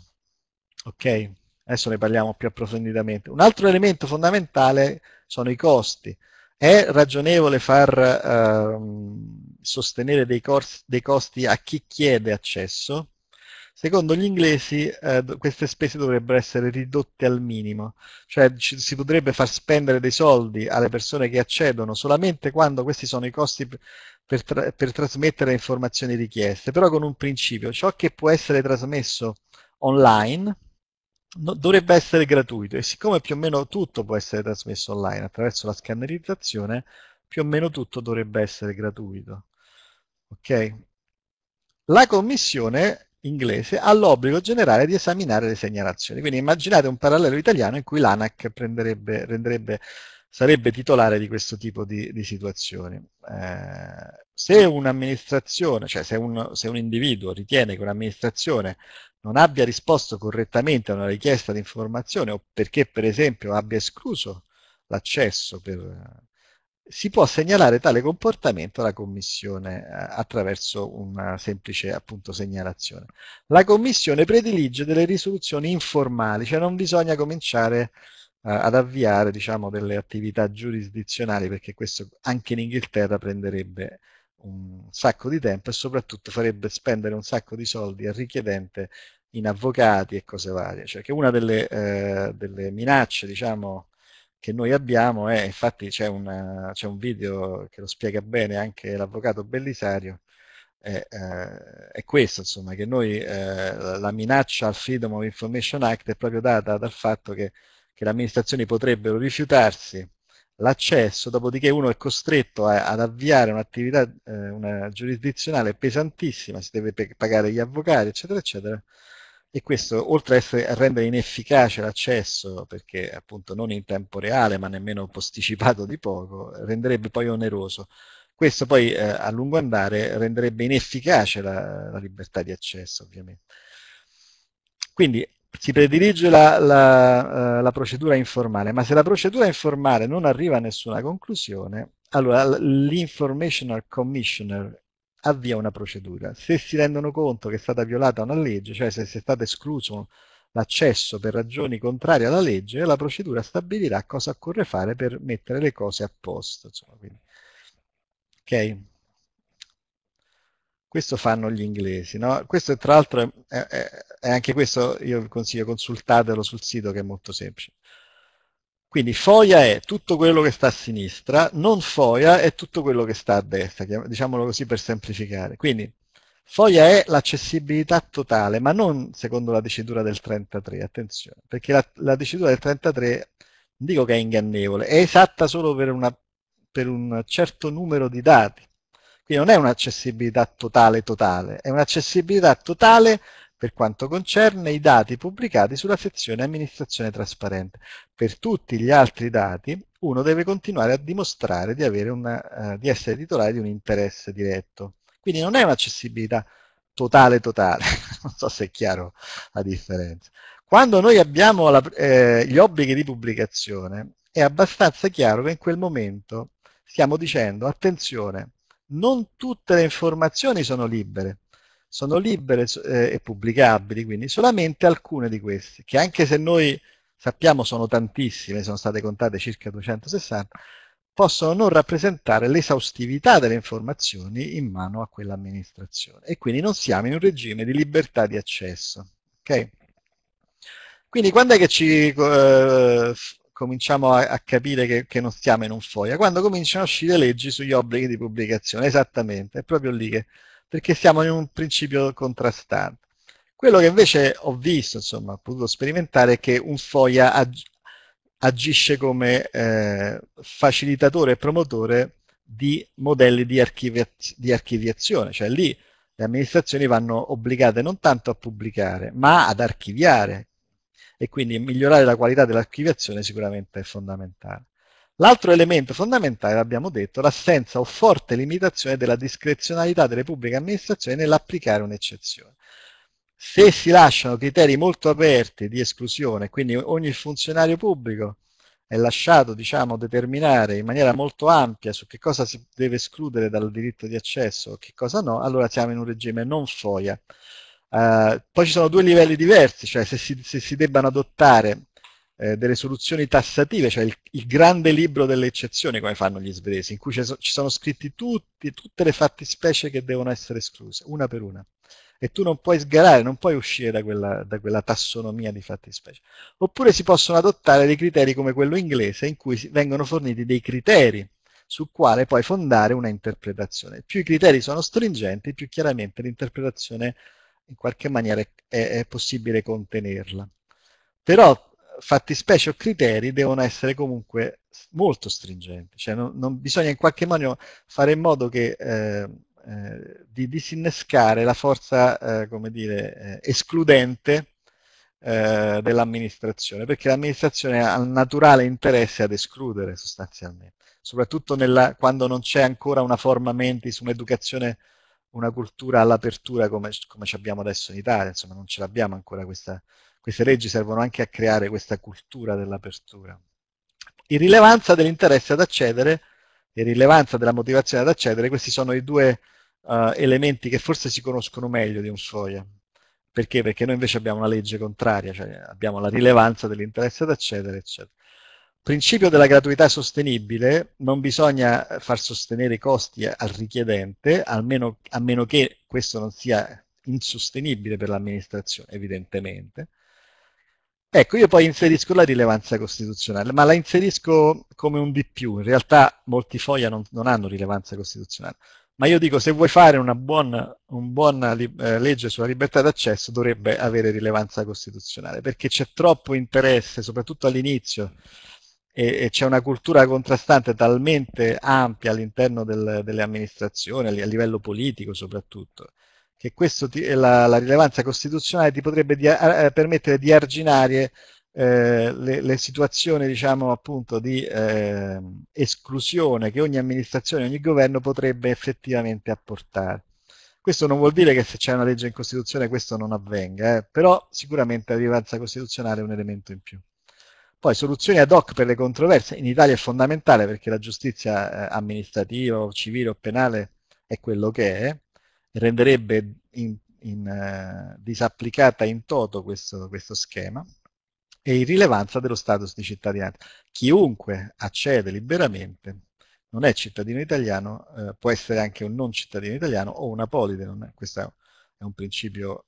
Ok? Adesso ne parliamo più approfonditamente. Un altro elemento fondamentale sono i costi. È ragionevole far eh, sostenere dei, dei, costi a chi chiede accesso? Secondo gli inglesi eh, queste spese dovrebbero essere ridotte al minimo, cioè ci, si potrebbe far spendere dei soldi alle persone che accedono solamente quando questi sono i costi per, tra per trasmettere le informazioni richieste, però con un principio, ciò che può essere trasmesso online no, dovrebbe essere gratuito e siccome più o meno tutto può essere trasmesso online attraverso la scannerizzazione, più o meno tutto dovrebbe essere gratuito. Ok? La commissione inglese ha l'obbligo generale di esaminare le segnalazioni, quindi immaginate un parallelo italiano in cui l'ANAC renderebbe sarebbe titolare di questo tipo di, di situazioni. Eh, se un'amministrazione, cioè se un, se un, individuo ritiene che un'amministrazione non abbia risposto correttamente a una richiesta di informazione o perché per esempio abbia escluso l'accesso si può segnalare tale comportamento alla Commissione eh, attraverso una semplice appunto, segnalazione. La Commissione predilige delle risoluzioni informali, cioè non bisogna cominciare eh, ad avviare diciamo, delle attività giurisdizionali perché questo anche in Inghilterra prenderebbe un sacco di tempo e soprattutto farebbe spendere un sacco di soldi al richiedente in avvocati e cose varie. Cioè che una delle, eh, delle minacce diciamo, che noi abbiamo è, infatti c'è un, un video che lo spiega bene anche l'avvocato Bellisario, è, eh, è, questo, insomma, che noi eh, la minaccia al Freedom of Information Act è proprio data dal fatto che che le amministrazioni potrebbero rifiutarsi l'accesso, dopodiché uno è costretto a, ad avviare un'attività eh, una giurisdizionale pesantissima, si deve pagare gli avvocati, eccetera, eccetera, e questo oltre a, essere, a rendere inefficace l'accesso, perché appunto non in tempo reale, ma nemmeno posticipato di poco, renderebbe poi oneroso. Questo poi eh, a lungo andare renderebbe inefficace la, la libertà di accesso, ovviamente. Quindi si predilige la, la, eh, la, procedura informale, ma se la procedura informale non arriva a nessuna conclusione, allora l'informational commissioner avvia una procedura. Se si rendono conto che è stata violata una legge, cioè se è stato escluso l'accesso per ragioni contrarie alla legge, la procedura stabilirà cosa occorre fare per mettere le cose a posto. Insomma, quindi. Okay. Questo fanno gli inglesi, no? Questo tra l'altro è, è, è anche questo io vi consiglio, consultatelo sul sito che è molto semplice. Quindi foia è tutto quello che sta a sinistra, non foia è tutto quello che sta a destra, diciamolo così per semplificare. Quindi foia è l'accessibilità totale, ma non secondo la dicitura del 33, attenzione, perché la, la dicitura del 33 non dico che è ingannevole, è esatta solo per, una, per un certo numero di dati. Quindi non è un'accessibilità totale totale, è un'accessibilità totale per quanto concerne i dati pubblicati sulla sezione amministrazione trasparente. Per tutti gli altri dati uno deve continuare a dimostrare di, una, eh, di essere titolare di un interesse diretto. Quindi non è un'accessibilità totale totale, non so se è chiaro la differenza. Quando noi abbiamo la, eh, gli obblighi di pubblicazione è abbastanza chiaro che in quel momento stiamo dicendo attenzione, non tutte le informazioni sono libere, sono libere eh, e pubblicabili, quindi solamente alcune di queste, che anche se noi sappiamo sono tantissime, sono state contate circa 260, possono non rappresentare l'esaustività delle informazioni in mano a quell'amministrazione e quindi non siamo in un regime di libertà di accesso. Okay? Quindi quando è che ci eh, cominciamo a, a capire che, che, non stiamo in un foia, quando cominciano a uscire leggi sugli obblighi di pubblicazione, esattamente, è proprio lì che, perché siamo in un principio contrastante. Quello che invece ho visto, insomma, ho potuto sperimentare è che un foia ag agisce come eh, facilitatore e promotore di modelli di, archivi di archiviazione, cioè lì le amministrazioni vanno obbligate non tanto a pubblicare, ma ad archiviare e quindi migliorare la qualità dell'archiviazione sicuramente è fondamentale. L'altro elemento fondamentale, l'abbiamo detto, l'assenza o forte limitazione della discrezionalità delle pubbliche amministrazioni nell'applicare un'eccezione. Se si lasciano criteri molto aperti di esclusione, quindi ogni funzionario pubblico è lasciato diciamo, determinare in maniera molto ampia su che cosa si deve escludere dal diritto di accesso o che cosa no, allora siamo in un regime non FOIA. Eh, poi ci sono due livelli diversi, cioè se si, se si debbano adottare eh, delle soluzioni tassative, cioè il, il, grande libro delle eccezioni come fanno gli svedesi, in cui ci, so, ci sono scritti tutti, tutte le fattispecie che devono essere escluse, una per una. E tu non puoi sgarare, non puoi uscire da quella, da quella tassonomia di fattispecie. Oppure si possono adottare dei criteri come quello inglese, in cui si, vengono forniti dei criteri su quale puoi fondare una interpretazione. Più i criteri sono stringenti, più chiaramente l'interpretazione è in qualche maniera è, è possibile contenerla. Però fatti specie o criteri devono essere comunque molto stringenti, cioè non, non bisogna in qualche modo fare in modo che, eh, eh, di disinnescare la forza eh, come dire, eh, escludente eh, dell'amministrazione, perché l'amministrazione ha il naturale interesse ad escludere sostanzialmente, soprattutto nella, quando non c'è ancora una forma mentis, un'educazione una cultura all'apertura come, come abbiamo adesso in Italia, insomma non ce l'abbiamo ancora questa, queste leggi servono anche a creare questa cultura dell'apertura. Irrilevanza dell'interesse ad accedere e rilevanza della motivazione ad accedere, questi sono i due uh, elementi che forse si conoscono meglio di un FOIA. Perché? Perché noi invece abbiamo una legge contraria, cioè abbiamo la rilevanza dell'interesse ad accedere, eccetera principio della gratuità sostenibile, non bisogna far sostenere i costi al richiedente, almeno, a meno che questo non sia insostenibile per l'amministrazione, evidentemente. Ecco, io poi inserisco la rilevanza costituzionale, ma la inserisco come un di più. In realtà molti foglia non, non hanno rilevanza costituzionale. Ma io dico, se vuoi fare una buona, un buona eh, legge sulla libertà d'accesso, dovrebbe avere rilevanza costituzionale, perché c'è troppo interesse, soprattutto all'inizio, e, e c'è una cultura contrastante talmente ampia all'interno del, delle amministrazioni, a livello politico soprattutto, che questo ti, la, la, rilevanza costituzionale ti potrebbe di, eh, permettere di arginare eh, le, le, situazioni diciamo, appunto, di eh, esclusione che ogni amministrazione, ogni governo potrebbe effettivamente apportare. Questo non vuol dire che se c'è una legge in Costituzione questo non avvenga, eh, però sicuramente la rilevanza costituzionale è un elemento in più. Poi soluzioni ad hoc per le controversie, in Italia è fondamentale perché la giustizia eh, amministrativa, civile o penale è quello che è, renderebbe in, in, eh, disapplicata in toto questo, questo schema e irrilevanza dello status di cittadinanza. Chiunque accede liberamente non è cittadino italiano, eh, può essere anche un non cittadino italiano o una polide, è, questo è un principio,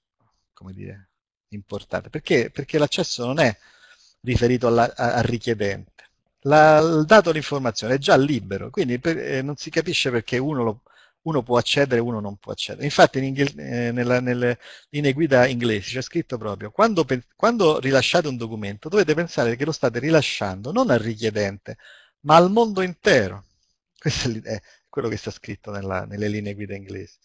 come dire, importante, perché, perché l'accesso non è riferito alla, al richiedente. La, il dato di informazione è già libero, quindi per, eh, non si capisce perché uno, lo, uno può accedere e uno non può accedere. Infatti in eh, nella, nelle linee guida inglesi c'è scritto proprio, quando, quando rilasciate un documento dovete pensare che lo state rilasciando non al richiedente, ma al mondo intero. Questo è quello che sta scritto nella, nelle linee guida inglesi.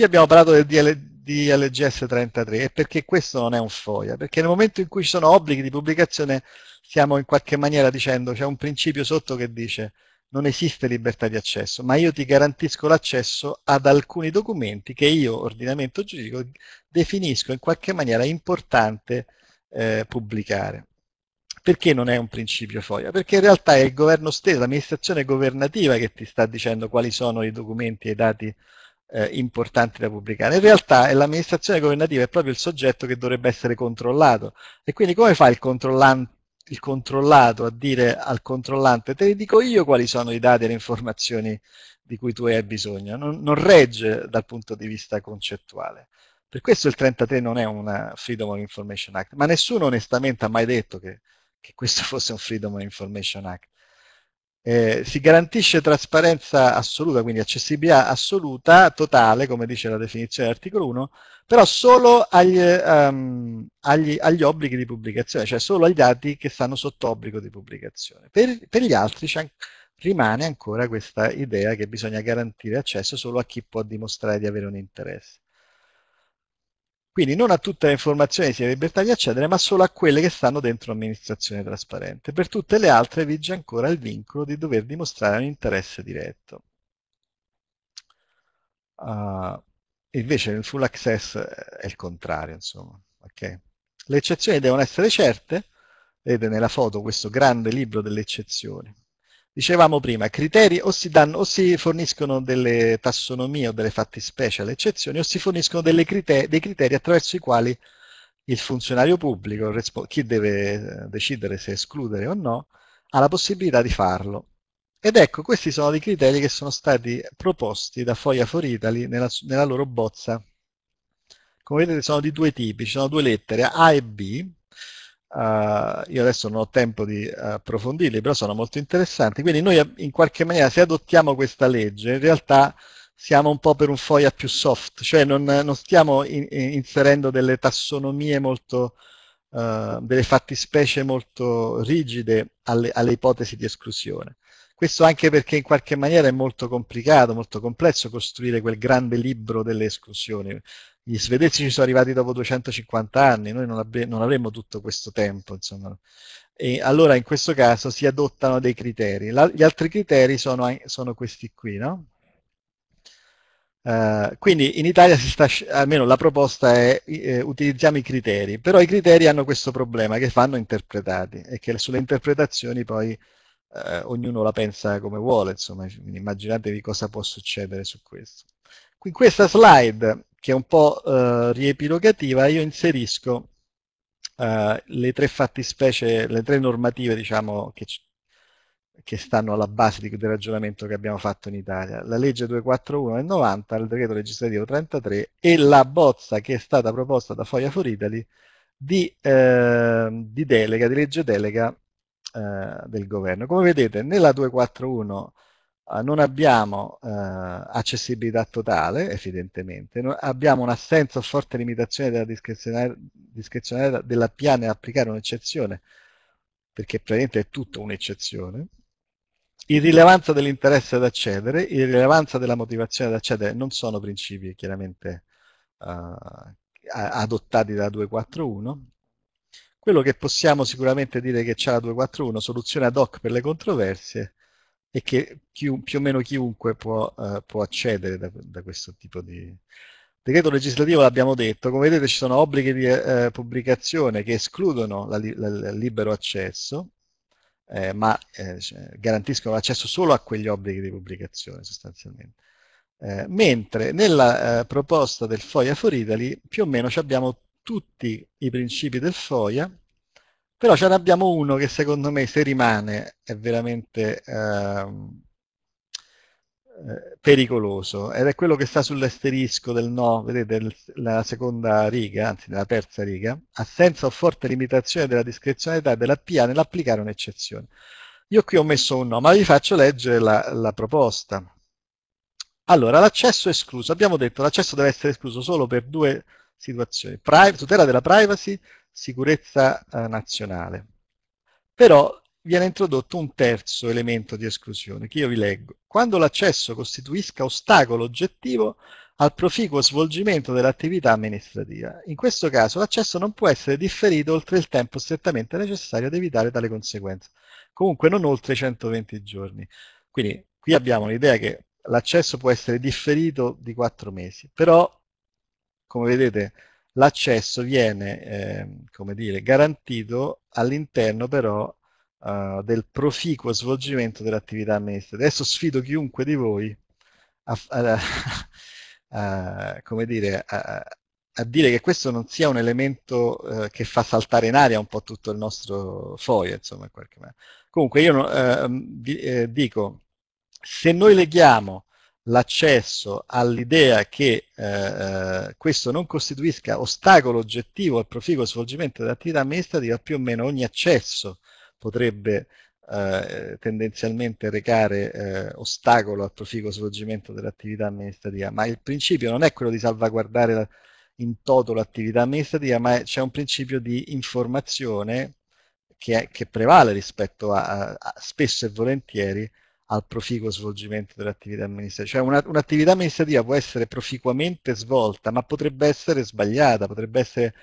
Qui abbiamo parlato del DL, DLGS 33 e perché questo non è un FOIA, perché nel momento in cui ci sono obblighi di pubblicazione stiamo in qualche maniera dicendo, c'è un principio sotto che dice non esiste libertà di accesso, ma io ti garantisco l'accesso ad alcuni documenti che io, ordinamento giuridico, definisco in qualche maniera importante eh, pubblicare. Perché non è un principio FOIA? Perché in realtà è il governo stesso, l'amministrazione governativa che ti sta dicendo quali sono i documenti e i dati eh, importanti da pubblicare. In realtà eh, l'amministrazione governativa è proprio il soggetto che dovrebbe essere controllato e quindi come fa il, il controllato a dire al controllante te li dico io quali sono i dati e le informazioni di cui tu hai bisogno, non, non regge dal punto di vista concettuale. Per questo il 33 non è una Freedom of Information Act, ma nessuno onestamente ha mai detto che, che questo fosse un Freedom of Information Act. Eh, si garantisce trasparenza assoluta, quindi accessibilità assoluta, totale, come dice la definizione dell'articolo 1, però solo agli, um, agli, agli, obblighi di pubblicazione, cioè solo ai dati che stanno sotto obbligo di pubblicazione. Per, per gli altri rimane ancora questa idea che bisogna garantire accesso solo a chi può dimostrare di avere un interesse. Quindi non a tutte le informazioni si ha libertà di accedere, ma solo a quelle che stanno dentro amministrazione trasparente. Per tutte le altre vige ancora il vincolo di dover dimostrare un interesse diretto. Uh, invece nel full access è il contrario, insomma. Okay. Le eccezioni devono essere certe, vedete nella foto questo grande libro delle eccezioni. Dicevamo prima, criteri o si, danno, o si forniscono delle tassonomie o delle fattispecie alle eccezioni o si forniscono criteri, dei criteri attraverso i quali il funzionario pubblico, chi deve eh, decidere se escludere o no, ha la possibilità di farlo. Ed ecco, questi sono i criteri che sono stati proposti da Foglia for Italy nella, nella loro bozza. Come vedete sono di due tipi, ci sono due lettere, A e B, Uh, io adesso non ho tempo di eh, approfondirli, però sono molto interessanti. Quindi noi eh, in qualche maniera se adottiamo questa legge, in realtà siamo un po' per un FOIA più soft, cioè non, non stiamo in, inserendo delle tassonomie molto, uh, delle fattispecie molto rigide alle, alle ipotesi di esclusione. Questo anche perché in qualche maniera è molto complicato, molto complesso costruire quel grande libro delle esclusioni. Gli svedesi ci sono arrivati dopo 250 anni, noi non, avre non avremmo tutto questo tempo, insomma. E allora in questo caso si adottano dei criteri. La gli altri criteri sono, sono questi qui, no? Uh, quindi in Italia si sta, almeno la proposta è eh, utilizziamo i criteri, però i criteri hanno questo problema che fanno interpretati e che sulle interpretazioni poi eh, ognuno la pensa come vuole, insomma, immaginatevi cosa può succedere su questo. In questa slide, che è un po' eh, riepilogativa, io inserisco eh, le tre fattispecie, le tre normative diciamo, che, che stanno alla base di, del ragionamento che abbiamo fatto in Italia. La legge 241 del 90, il decreto legislativo 33 e la bozza che è stata proposta da Foglia for Italy di, eh, di delega, di legge delega eh, del governo. Come vedete nella 241 eh, non abbiamo eh, accessibilità totale, evidentemente, no, abbiamo un'assenza o forte limitazione della discrezionalità, discrezionalità della PA nell'applicare un'eccezione, perché praticamente è tutto un'eccezione, irrilevanza dell'interesse ad accedere, irrilevanza della motivazione ad accedere, non sono principi chiaramente uh, adottati dalla 241, quello che possiamo sicuramente dire che c'è la 241, soluzione ad hoc per le controversie, e che più, più o meno chiunque può, uh, può accedere da, da, questo tipo di... Decreto legislativo l'abbiamo detto, come vedete ci sono obblighi di uh, pubblicazione che escludono il libero accesso, eh, ma eh, garantiscono l'accesso solo a quegli obblighi di pubblicazione sostanzialmente. Eh, mentre nella eh, proposta del FOIA for Italy più o meno abbiamo tutti i principi del FOIA, però ce n'abbiamo uno che secondo me se rimane è veramente ehm, eh, pericoloso ed è quello che sta sull'asterisco del no, vedete la seconda riga, anzi nella terza riga, assenza o forte limitazione della discrezionalità della PA nell'applicare un'eccezione. Io qui ho messo un no, ma vi faccio leggere la, la proposta. Allora, l'accesso escluso, abbiamo detto l'accesso deve essere escluso solo per due situazioni. Pri tutela della privacy, sicurezza eh, nazionale. Però viene introdotto un terzo elemento di esclusione, che io vi leggo. Quando l'accesso costituisca ostacolo oggettivo al proficuo svolgimento dell'attività amministrativa. In questo caso l'accesso non può essere differito oltre il tempo strettamente necessario ad evitare tale conseguenza, comunque non oltre i 120 giorni. Quindi qui abbiamo l'idea che l'accesso può essere differito di 4 mesi, però come vedete l'accesso viene eh, come dire, garantito all'interno però eh, del proficuo svolgimento dell'attività amministrativa. Adesso sfido chiunque di voi a, a, a, come dire, a, a dire che questo non sia un elemento eh, che fa saltare in aria un po' tutto il nostro foglio, insomma, in qualche maniera. Comunque io ehm, eh, dico, se noi leghiamo l'accesso all'idea che eh, eh, questo non costituisca ostacolo oggettivo al proficuo svolgimento dell'attività amministrativa, più o meno ogni accesso potrebbe eh, tendenzialmente recare eh, ostacolo al proficuo svolgimento dell'attività amministrativa, ma il principio non è quello di salvaguardare la, in toto l'attività amministrativa, ma c'è un principio di informazione che, è, che prevale rispetto a, a, a spesso e volentieri al proficuo svolgimento dell'attività amministrativa. Cioè una, un'attività amministrativa può essere proficuamente svolta, ma potrebbe essere sbagliata, potrebbe essere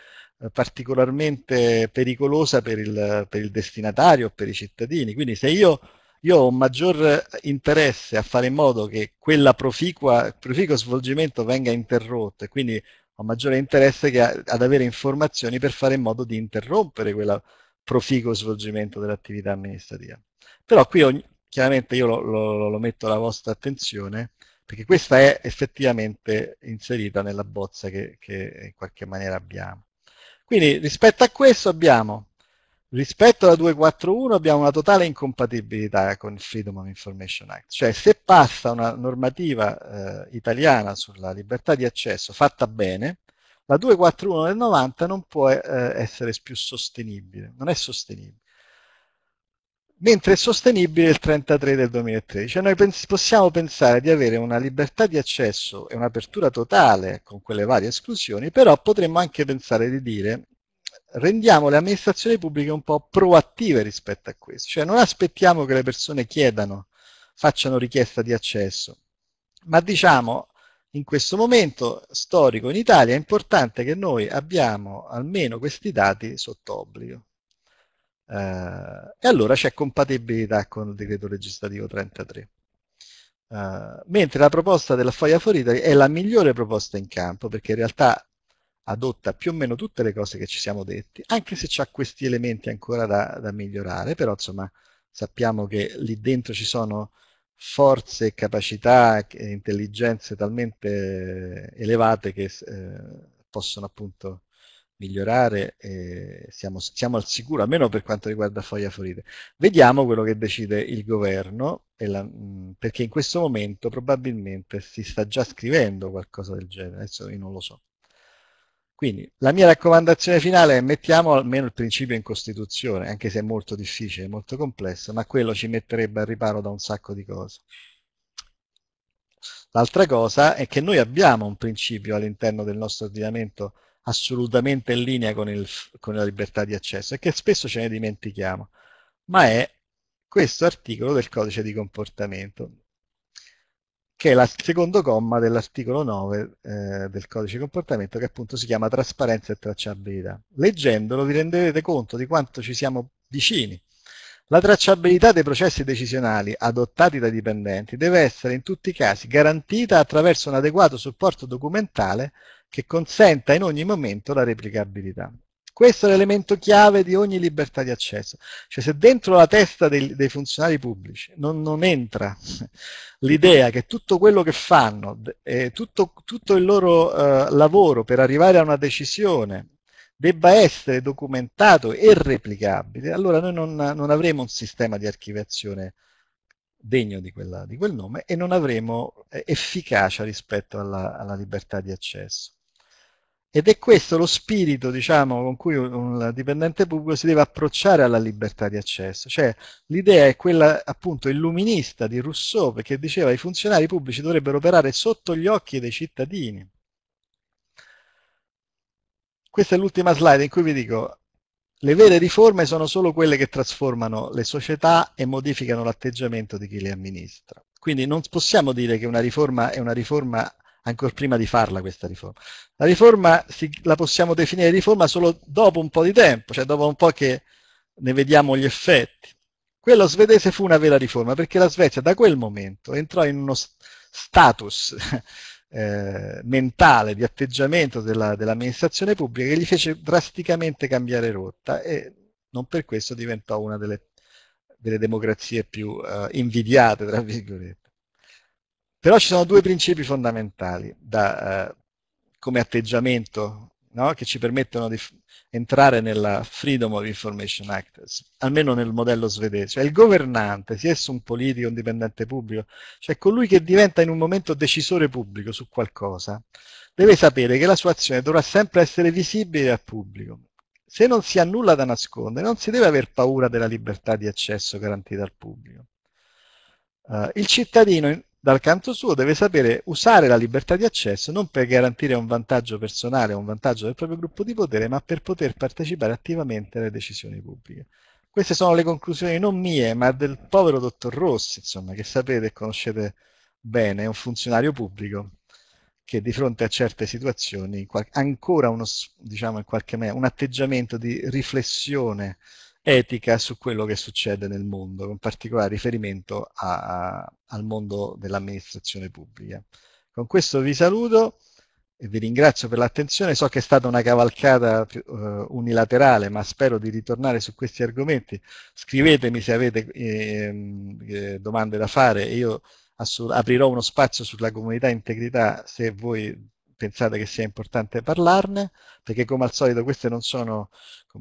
eh, particolarmente pericolosa per il, per il destinatario, per i cittadini. Quindi se io, io ho un maggior interesse a fare in modo che quel proficuo svolgimento venga interrotto e quindi ho maggiore interesse che a, ad avere informazioni per fare in modo di interrompere quel proficuo svolgimento dell'attività amministrativa. Però qui ogni, chiaramente io lo, lo, lo metto alla vostra attenzione, perché questa è effettivamente inserita nella bozza che, che in qualche maniera abbiamo. Quindi rispetto a questo abbiamo, rispetto alla 241 abbiamo una totale incompatibilità con il Freedom of Information Act, cioè se passa una normativa eh, italiana sulla libertà di accesso fatta bene, la 241 del 90 non può eh, essere più sostenibile, non è sostenibile mentre è sostenibile il 33 del 2013. Cioè noi pens possiamo pensare di avere una libertà di accesso e un'apertura totale con quelle varie esclusioni, però potremmo anche pensare di dire rendiamo le amministrazioni pubbliche un po' proattive rispetto a questo, cioè non aspettiamo che le persone chiedano, facciano richiesta di accesso, ma diciamo in questo momento storico in Italia è importante che noi abbiamo almeno questi dati sotto obbligo. Uh, e allora c'è compatibilità con il decreto legislativo 33. Uh, eh, mentre la proposta della Foglia for Italy è la migliore proposta in campo perché in realtà adotta più o meno tutte le cose che ci siamo detti, anche se ha questi elementi ancora da, da, migliorare, però insomma sappiamo che lì dentro ci sono forze, capacità e intelligenze talmente elevate che eh, possono appunto migliorare, eh, siamo, siamo, al sicuro, almeno per quanto riguarda Foglia Florida. Vediamo quello che decide il governo, la, mh, perché in questo momento probabilmente si sta già scrivendo qualcosa del genere, adesso io non lo so. Quindi la mia raccomandazione finale è mettiamo almeno il principio in Costituzione, anche se è molto difficile, molto complesso, ma quello ci metterebbe al riparo da un sacco di cose. L'altra cosa è che noi abbiamo un principio all'interno del nostro ordinamento assolutamente in linea con, il, con la libertà di accesso e che spesso ce ne dimentichiamo, ma è questo articolo del codice di comportamento, che è il secondo comma dell'articolo 9 eh, del codice di comportamento, che appunto si chiama trasparenza e tracciabilità. Leggendolo vi renderete conto di quanto ci siamo vicini. La tracciabilità dei processi decisionali adottati dai dipendenti deve essere in tutti i casi garantita attraverso un adeguato supporto documentale che consenta in ogni momento la replicabilità. Questo è l'elemento chiave di ogni libertà di accesso. Cioè se dentro la testa dei, dei funzionari pubblici non, non entra l'idea che tutto quello che fanno, eh, tutto, tutto, il loro eh, lavoro per arrivare a una decisione debba essere documentato e replicabile, allora noi non, non avremo un sistema di archiviazione degno di, quella, di, quel nome e non avremo eh, efficacia rispetto alla, alla libertà di accesso. Ed è questo lo spirito, diciamo, con cui un, un dipendente pubblico si deve approcciare alla libertà di accesso. Cioè, l'idea è quella, appunto, illuminista di Rousseau, perché diceva che i funzionari pubblici dovrebbero operare sotto gli occhi dei cittadini. Questa è l'ultima slide in cui vi dico, le vere riforme sono solo quelle che trasformano le società e modificano l'atteggiamento di chi le amministra. Quindi non possiamo dire che una riforma è una riforma ancora prima di farla questa riforma. La riforma si, la possiamo definire riforma solo dopo un po' di tempo, cioè dopo un po' che ne vediamo gli effetti. Quello svedese fu una vera riforma perché la Svezia da quel momento entrò in uno status eh, mentale, di atteggiamento dell'amministrazione dell pubblica che gli fece drasticamente cambiare rotta e non per questo diventò una delle, delle democrazie più eh, invidiate, tra virgolette. Però ci sono due principi fondamentali da, eh, come atteggiamento no? che ci permettono di entrare nella Freedom of Information Act, almeno nel modello svedese. Cioè, il governante, sia esso un politico, un dipendente pubblico, cioè colui che diventa in un momento decisore pubblico su qualcosa, deve sapere che la sua azione dovrà sempre essere visibile al pubblico. Se non si ha nulla da nascondere, non si deve aver paura della libertà di accesso garantita al pubblico. Uh, il cittadino dal canto suo deve sapere usare la libertà di accesso non per garantire un vantaggio personale o un vantaggio del proprio gruppo di potere, ma per poter partecipare attivamente alle decisioni pubbliche. Queste sono le conclusioni non mie, ma del povero dottor Rossi, insomma, che sapete e conoscete bene, è un funzionario pubblico che di fronte a certe situazioni ancora uno, diciamo, un atteggiamento di riflessione etica su quello che succede nel mondo, con particolare riferimento a, a, al mondo dell'amministrazione pubblica. Con questo vi saluto e vi ringrazio per l'attenzione, so che è stata una cavalcata uh, unilaterale, ma spero di ritornare su questi argomenti. Scrivetemi se avete ehm, eh, domande da fare e io aprirò uno spazio sulla comunità integrità se voi pensate che sia importante parlarne, perché come al solito queste non sono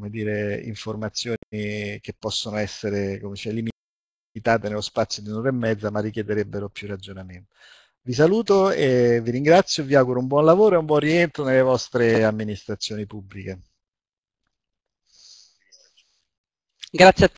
dire, informazioni che possono essere dice, limitate nello spazio di un'ora e mezza, ma richiederebbero più ragionamento. Vi saluto e vi ringrazio, vi auguro un buon lavoro e un buon rientro nelle vostre amministrazioni pubbliche. Grazie a